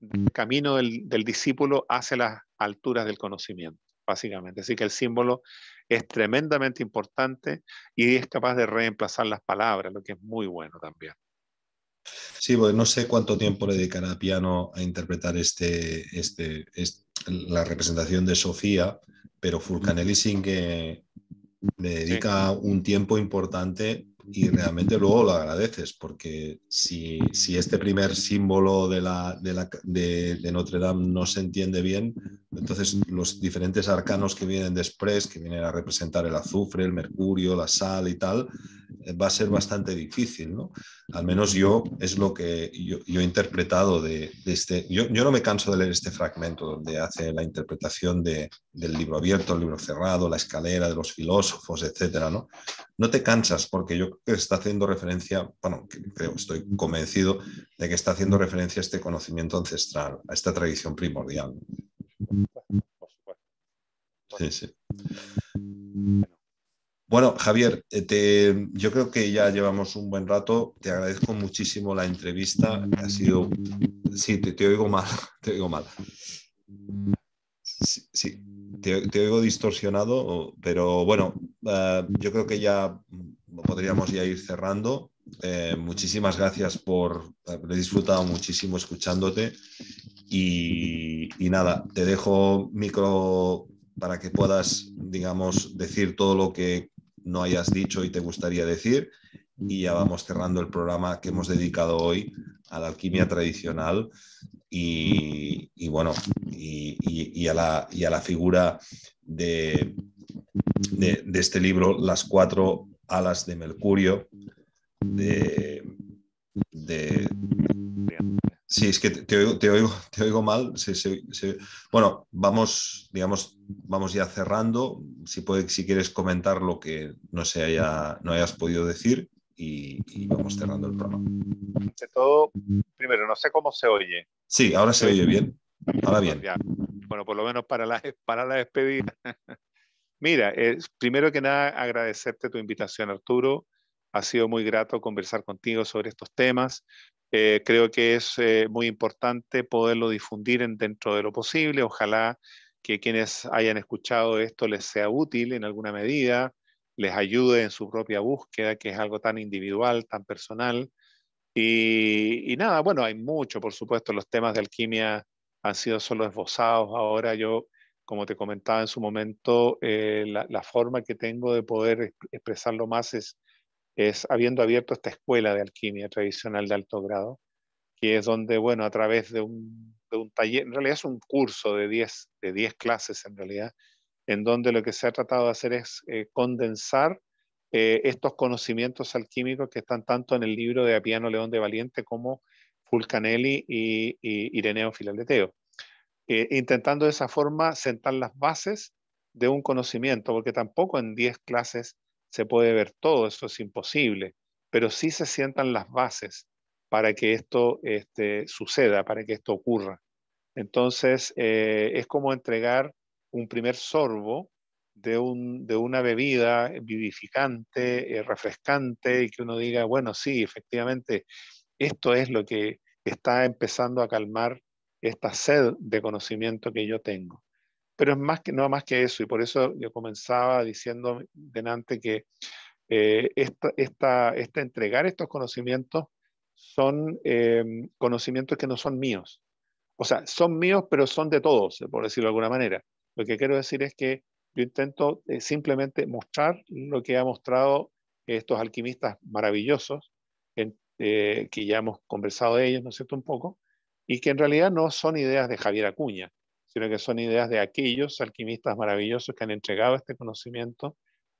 Speaker 2: del camino del discípulo hacia las alturas del conocimiento, básicamente. Así que el símbolo es tremendamente importante y es capaz de reemplazar las palabras, lo que es muy bueno también.
Speaker 1: Sí, pues no sé cuánto tiempo le dedicará Piano a interpretar este, este, la representación de Sofía, pero Fulcanelli sí que le dedica un tiempo importante y realmente luego lo agradeces, porque si, si este primer símbolo de, la, de, la, de, de Notre Dame no se entiende bien, entonces, los diferentes arcanos que vienen después, que vienen a representar el azufre, el mercurio, la sal y tal, eh, va a ser bastante difícil, Al menos yo es lo que yo, he interpretado de, este... Yo, no me canso de leer este fragmento donde hace la interpretación del libro abierto, el libro cerrado, la escalera de los filósofos, etcétera, ¿no? No te cansas porque yo creo está haciendo referencia, bueno, creo, estoy convencido de que está haciendo referencia a este conocimiento ancestral, a esta tradición primordial. Bueno. Javier, eh, yo creo que ya llevamos un buen rato. Te agradezco muchísimo la entrevista. Ha sido. Sí, te, oigo mal. Te oigo mal. Sí, te, oigo distorsionado, pero bueno, eh, yo creo que ya podríamos ya ir cerrando. Eh, muchísimas gracias por. He disfrutado muchísimo escuchándote y, nada, te dejo micro para que puedas, digamos, decir todo lo que no hayas dicho y te gustaría decir. Y ya vamos cerrando el programa que hemos dedicado hoy a la alquimia tradicional y, bueno, y a, la, y, a la, figura de, de, este libro, Las cuatro alas de Mercurio, de Sí, es que te, te, oigo, mal. Bueno, vamos, digamos, vamos ya cerrando. Si, si quieres comentar lo que no, se haya, no hayas podido decir y, vamos cerrando el programa. de todo,
Speaker 2: primero, no sé cómo se oye.
Speaker 1: Sí, ahora se oye bien. Ahora bien.
Speaker 2: Bueno, por lo menos para la, para la despedida. Mira, eh, primero que nada, agradecerte tu invitación, Arturo. Ha sido muy grato conversar contigo sobre estos temas. Eh, creo que es eh, muy importante poderlo difundir en, dentro de lo posible. Ojalá que quienes hayan escuchado esto les sea útil en alguna medida, les ayude en su propia búsqueda, que es algo tan individual, tan personal. Y, nada, bueno, hay mucho, por supuesto, los temas de alquimia han sido solo esbozados. Ahora yo, como te comentaba en su momento, eh, la, forma que tengo de poder expresarlo más es es habiendo abierto esta escuela de alquimia tradicional de alto grado, que es donde, bueno, a través de un, de un taller, en realidad es un curso de 10 de diez clases en realidad, en donde lo que se ha tratado de hacer es eh, condensar eh, estos conocimientos alquímicos que están tanto en el libro de Apiano León de Valiente como Fulcanelli y, Ireneo Filaleteo, eh, intentando de esa forma sentar las bases de un conocimiento, porque tampoco en 10 clases se puede ver todo, eso es imposible, pero sí se sientan las bases para que esto este, suceda, para que esto ocurra. Entonces, eh, es como entregar un primer sorbo de, una bebida vivificante, eh, refrescante, y que uno diga, bueno, sí, efectivamente, esto es lo que está empezando a calmar esta sed de conocimiento que yo tengo pero es más que, no más que eso, y por eso yo comenzaba diciendo delante que eh, esta, este entregar estos conocimientos son em, conocimientos que no son míos. O sea, son míos, pero son de todos, por decirlo de alguna manera. Lo que quiero decir es que yo intento eh, simplemente mostrar lo que ha mostrado estos alquimistas maravillosos, eh, que ya hemos conversado de ellos, ¿no es cierto? Un poco, y que en realidad no son ideas de Javier Acuña, sino que son ideas de aquellos alquimistas maravillosos que han entregado este conocimiento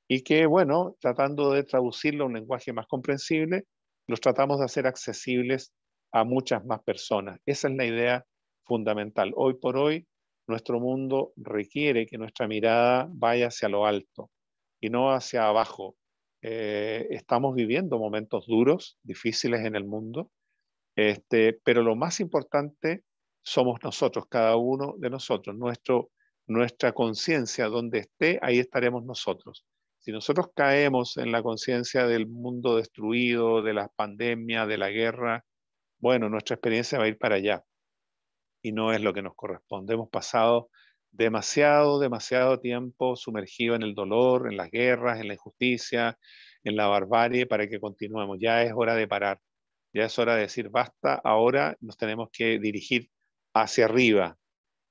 Speaker 2: y que, bueno, tratando de traducirlo a un lenguaje más comprensible, los tratamos de hacer accesibles a muchas más personas. Esa es la idea fundamental. Hoy por hoy, nuestro mundo requiere que nuestra mirada vaya hacia lo alto y no hacia abajo. Eh, estamos viviendo momentos duros, difíciles en el mundo, este, pero lo más importante somos nosotros, cada uno de nosotros, nuestro, nuestra conciencia, donde esté, ahí estaremos nosotros. Si nosotros caemos en la conciencia del mundo destruido, de las pandemias, de la guerra, bueno, nuestra experiencia va a ir para allá. Y no es lo que nos corresponde. Hemos pasado demasiado, demasiado tiempo sumergido en el dolor, en las guerras, en la injusticia, en la barbarie para que continuemos. Ya es hora de parar. Ya es hora de decir basta. Ahora nos tenemos que dirigir hacia arriba.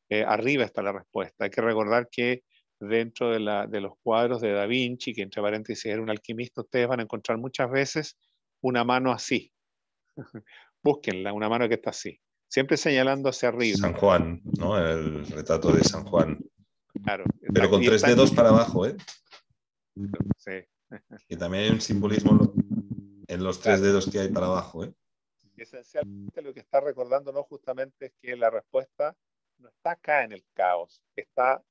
Speaker 2: Eh, arriba está la respuesta. Hay que recordar que dentro de, los cuadros de Da Vinci, que entre paréntesis era un alquimista, ustedes van a encontrar muchas veces una mano así. Búsquenla, una mano que está así. Siempre señalando hacia arriba. San
Speaker 1: Juan, ¿no? El retrato de San Juan. Claro. Pero con tres dedos para abajo, ¿eh? Sí. y también hay un simbolismo en los tres dedos que hay para abajo, ¿eh?
Speaker 2: esencialmente lo que está recordándonos justamente es que la respuesta no está acá en el caos, está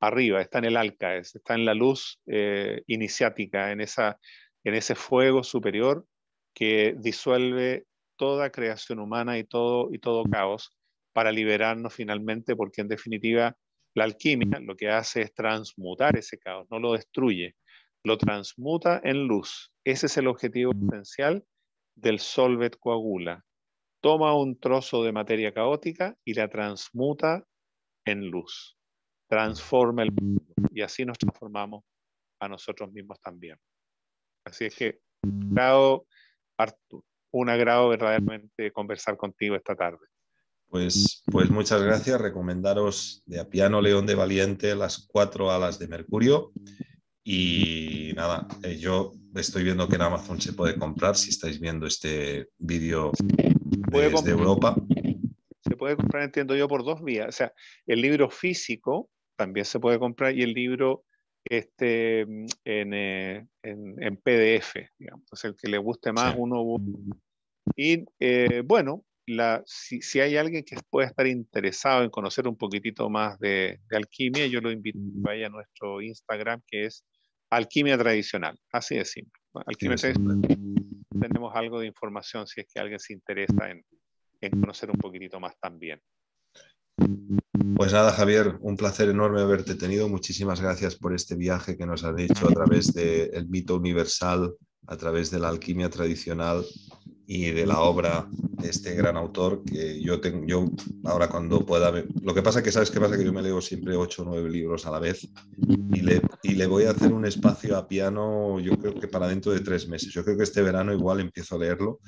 Speaker 2: arriba, está en el alcaes, está en la luz eh, iniciática, en, esa, en ese fuego superior que disuelve toda creación humana y todo, y todo caos para liberarnos finalmente, porque en definitiva la alquimia lo que hace es transmutar ese caos, no lo destruye, lo transmuta en luz. Ese es el objetivo esencial del solvet coagula, toma un trozo de materia caótica y la transmuta en luz, transforma el mundo y así nos transformamos a nosotros mismos también. Así es que, grado, Artur, un agrado verdaderamente conversar contigo esta tarde.
Speaker 1: Pues, pues muchas gracias. Recomendaros de a piano León de Valiente las cuatro alas de Mercurio. Y nada, eh, yo estoy viendo que en Amazon se puede comprar, si estáis viendo este vídeo desde Europa.
Speaker 2: Se puede comprar, entiendo yo, por dos vías. O sea, el libro físico también se puede comprar y el libro este, en, eh, PDF, digamos. Entonces, el que le guste más, uno... Y eh, bueno, si, hay alguien que pueda estar interesado en conocer un poquitito más de, alquimia, yo lo invito a vaya mm. a nuestro Instagram que es alquimia tradicional, así de simple. Alquimia Tenemos algo de información si es que alguien se interesa en, conocer un poquitito más también.
Speaker 1: Pues nada, Javier, un placer enorme haberte tenido. Muchísimas gracias por este viaje que nos has hecho a través del mito universal, a través de la alquimia tradicional y de la obra de este gran autor que yo tengo, yo ahora cuando pueda, lo que pasa que sabes qué pasa que yo me leo siempre ocho o nueve libros a la vez y le, voy a hacer un espacio a piano, yo creo que para dentro de tres meses, yo creo que este verano igual empiezo a leerlo,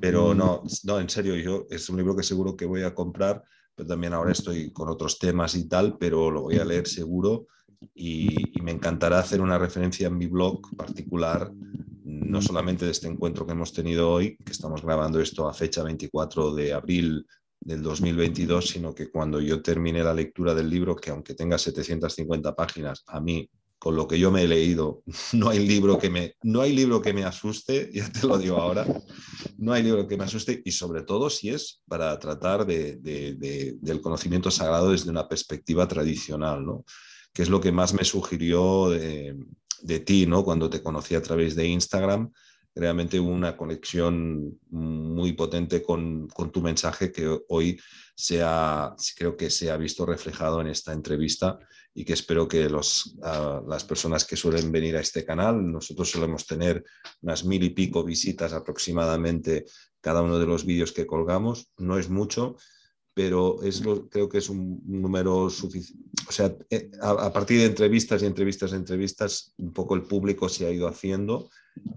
Speaker 1: pero no, no, en serio, yo es un libro que seguro que voy a comprar, pero también ahora estoy con otros temas y tal, pero lo voy a leer seguro y me encantará hacer una referencia en mi blog particular no solamente de este encuentro que hemos tenido hoy, que estamos grabando esto a fecha 24 de abril del 2022, sino que cuando yo termine la lectura del libro, que aunque tenga 750 páginas, a mí, con lo que yo me he leído, no hay libro que me, no hay libro que me asuste, ya te lo digo ahora, no hay libro que me asuste, y sobre todo si es para tratar del conocimiento sagrado desde una perspectiva tradicional, ¿no? que es lo que más me sugirió eh, de ti, ¿no? Cuando te conocí a través de Instagram, realmente hubo una conexión muy potente con, tu mensaje que hoy se creo que se ha visto reflejado en esta entrevista y que espero que las personas que suelen venir a este canal, nosotros solemos tener unas mil y pico visitas aproximadamente cada uno de los vídeos que colgamos, no es mucho, pero lo, creo que es un número suficiente. O sea, eh, a, partir de entrevistas y entrevistas y entrevistas, un poco el público se ha ido haciendo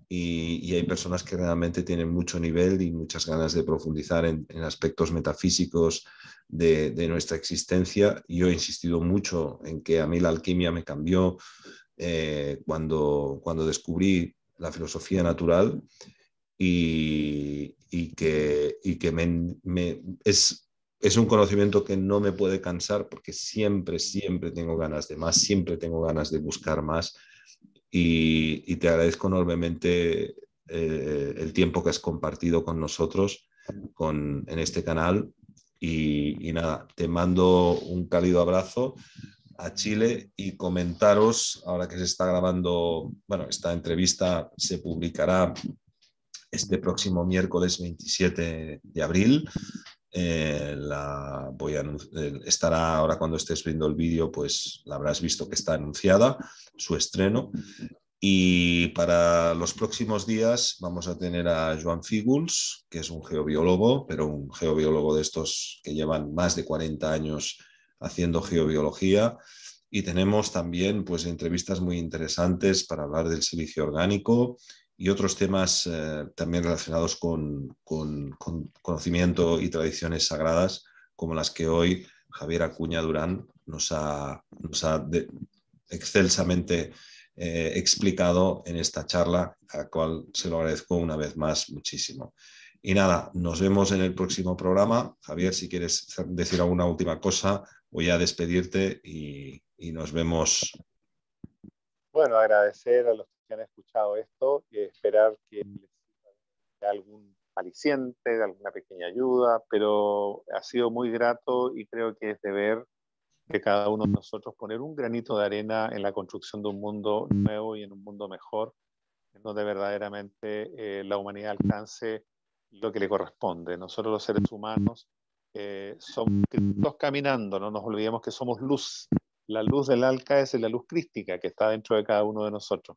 Speaker 1: y, y hay personas que realmente tienen mucho nivel y muchas ganas de profundizar en, aspectos metafísicos de, nuestra existencia. Yo he insistido mucho en que a mí la alquimia me cambió eh, cuando, cuando descubrí la filosofía natural. Y, y que, y que me, me, es es un conocimiento que no me puede cansar porque siempre, siempre tengo ganas de más, siempre tengo ganas de buscar más y, te agradezco enormemente eh, el tiempo que has compartido con nosotros con, en este canal y, y nada, te mando un cálido abrazo a Chile y comentaros, ahora que se está grabando, bueno, esta entrevista se publicará este próximo miércoles 27 de abril. Eh, la eh, estará ahora cuando estés viendo el vídeo, pues la habrás visto que está anunciada su estreno. Y para los próximos días vamos a tener a Joan Figuls, que es un geobiólogo, pero un geobiólogo de estos que llevan más de 40 años haciendo geobiología. Y tenemos también pues, entrevistas muy interesantes para hablar del silicio orgánico, y otros temas eh, también relacionados con, conocimiento y tradiciones sagradas, como las que hoy Javier Acuña Durán nos ha, excelsamente eh, explicado en esta charla, a la cual se lo agradezco una vez más muchísimo. Y nada, nos vemos en el próximo programa. Javier, si quieres decir alguna última cosa, voy a despedirte y, y nos vemos.
Speaker 2: Bueno, agradecer a los que han escuchado esto, y esperar que les sirva algún aliciente, de alguna pequeña ayuda, pero ha sido muy grato y creo que es deber de cada uno de nosotros poner un granito de arena en la construcción de un mundo nuevo y en un mundo mejor, en donde verdaderamente eh, la humanidad alcance lo que le corresponde. Nosotros los seres humanos eh, somos caminando, no nos olvidemos que somos luz. La luz del alca es la luz crística que está dentro de cada uno de nosotros.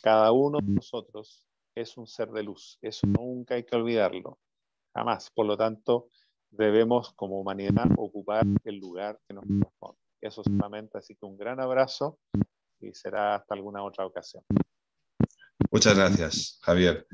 Speaker 2: Cada uno de nosotros es un ser de luz, eso nunca hay que olvidarlo, jamás. Por lo tanto, debemos como humanidad ocupar el lugar que nos corresponde. Eso solamente, así que un gran abrazo y será hasta alguna otra ocasión.
Speaker 1: Muchas gracias, Javier.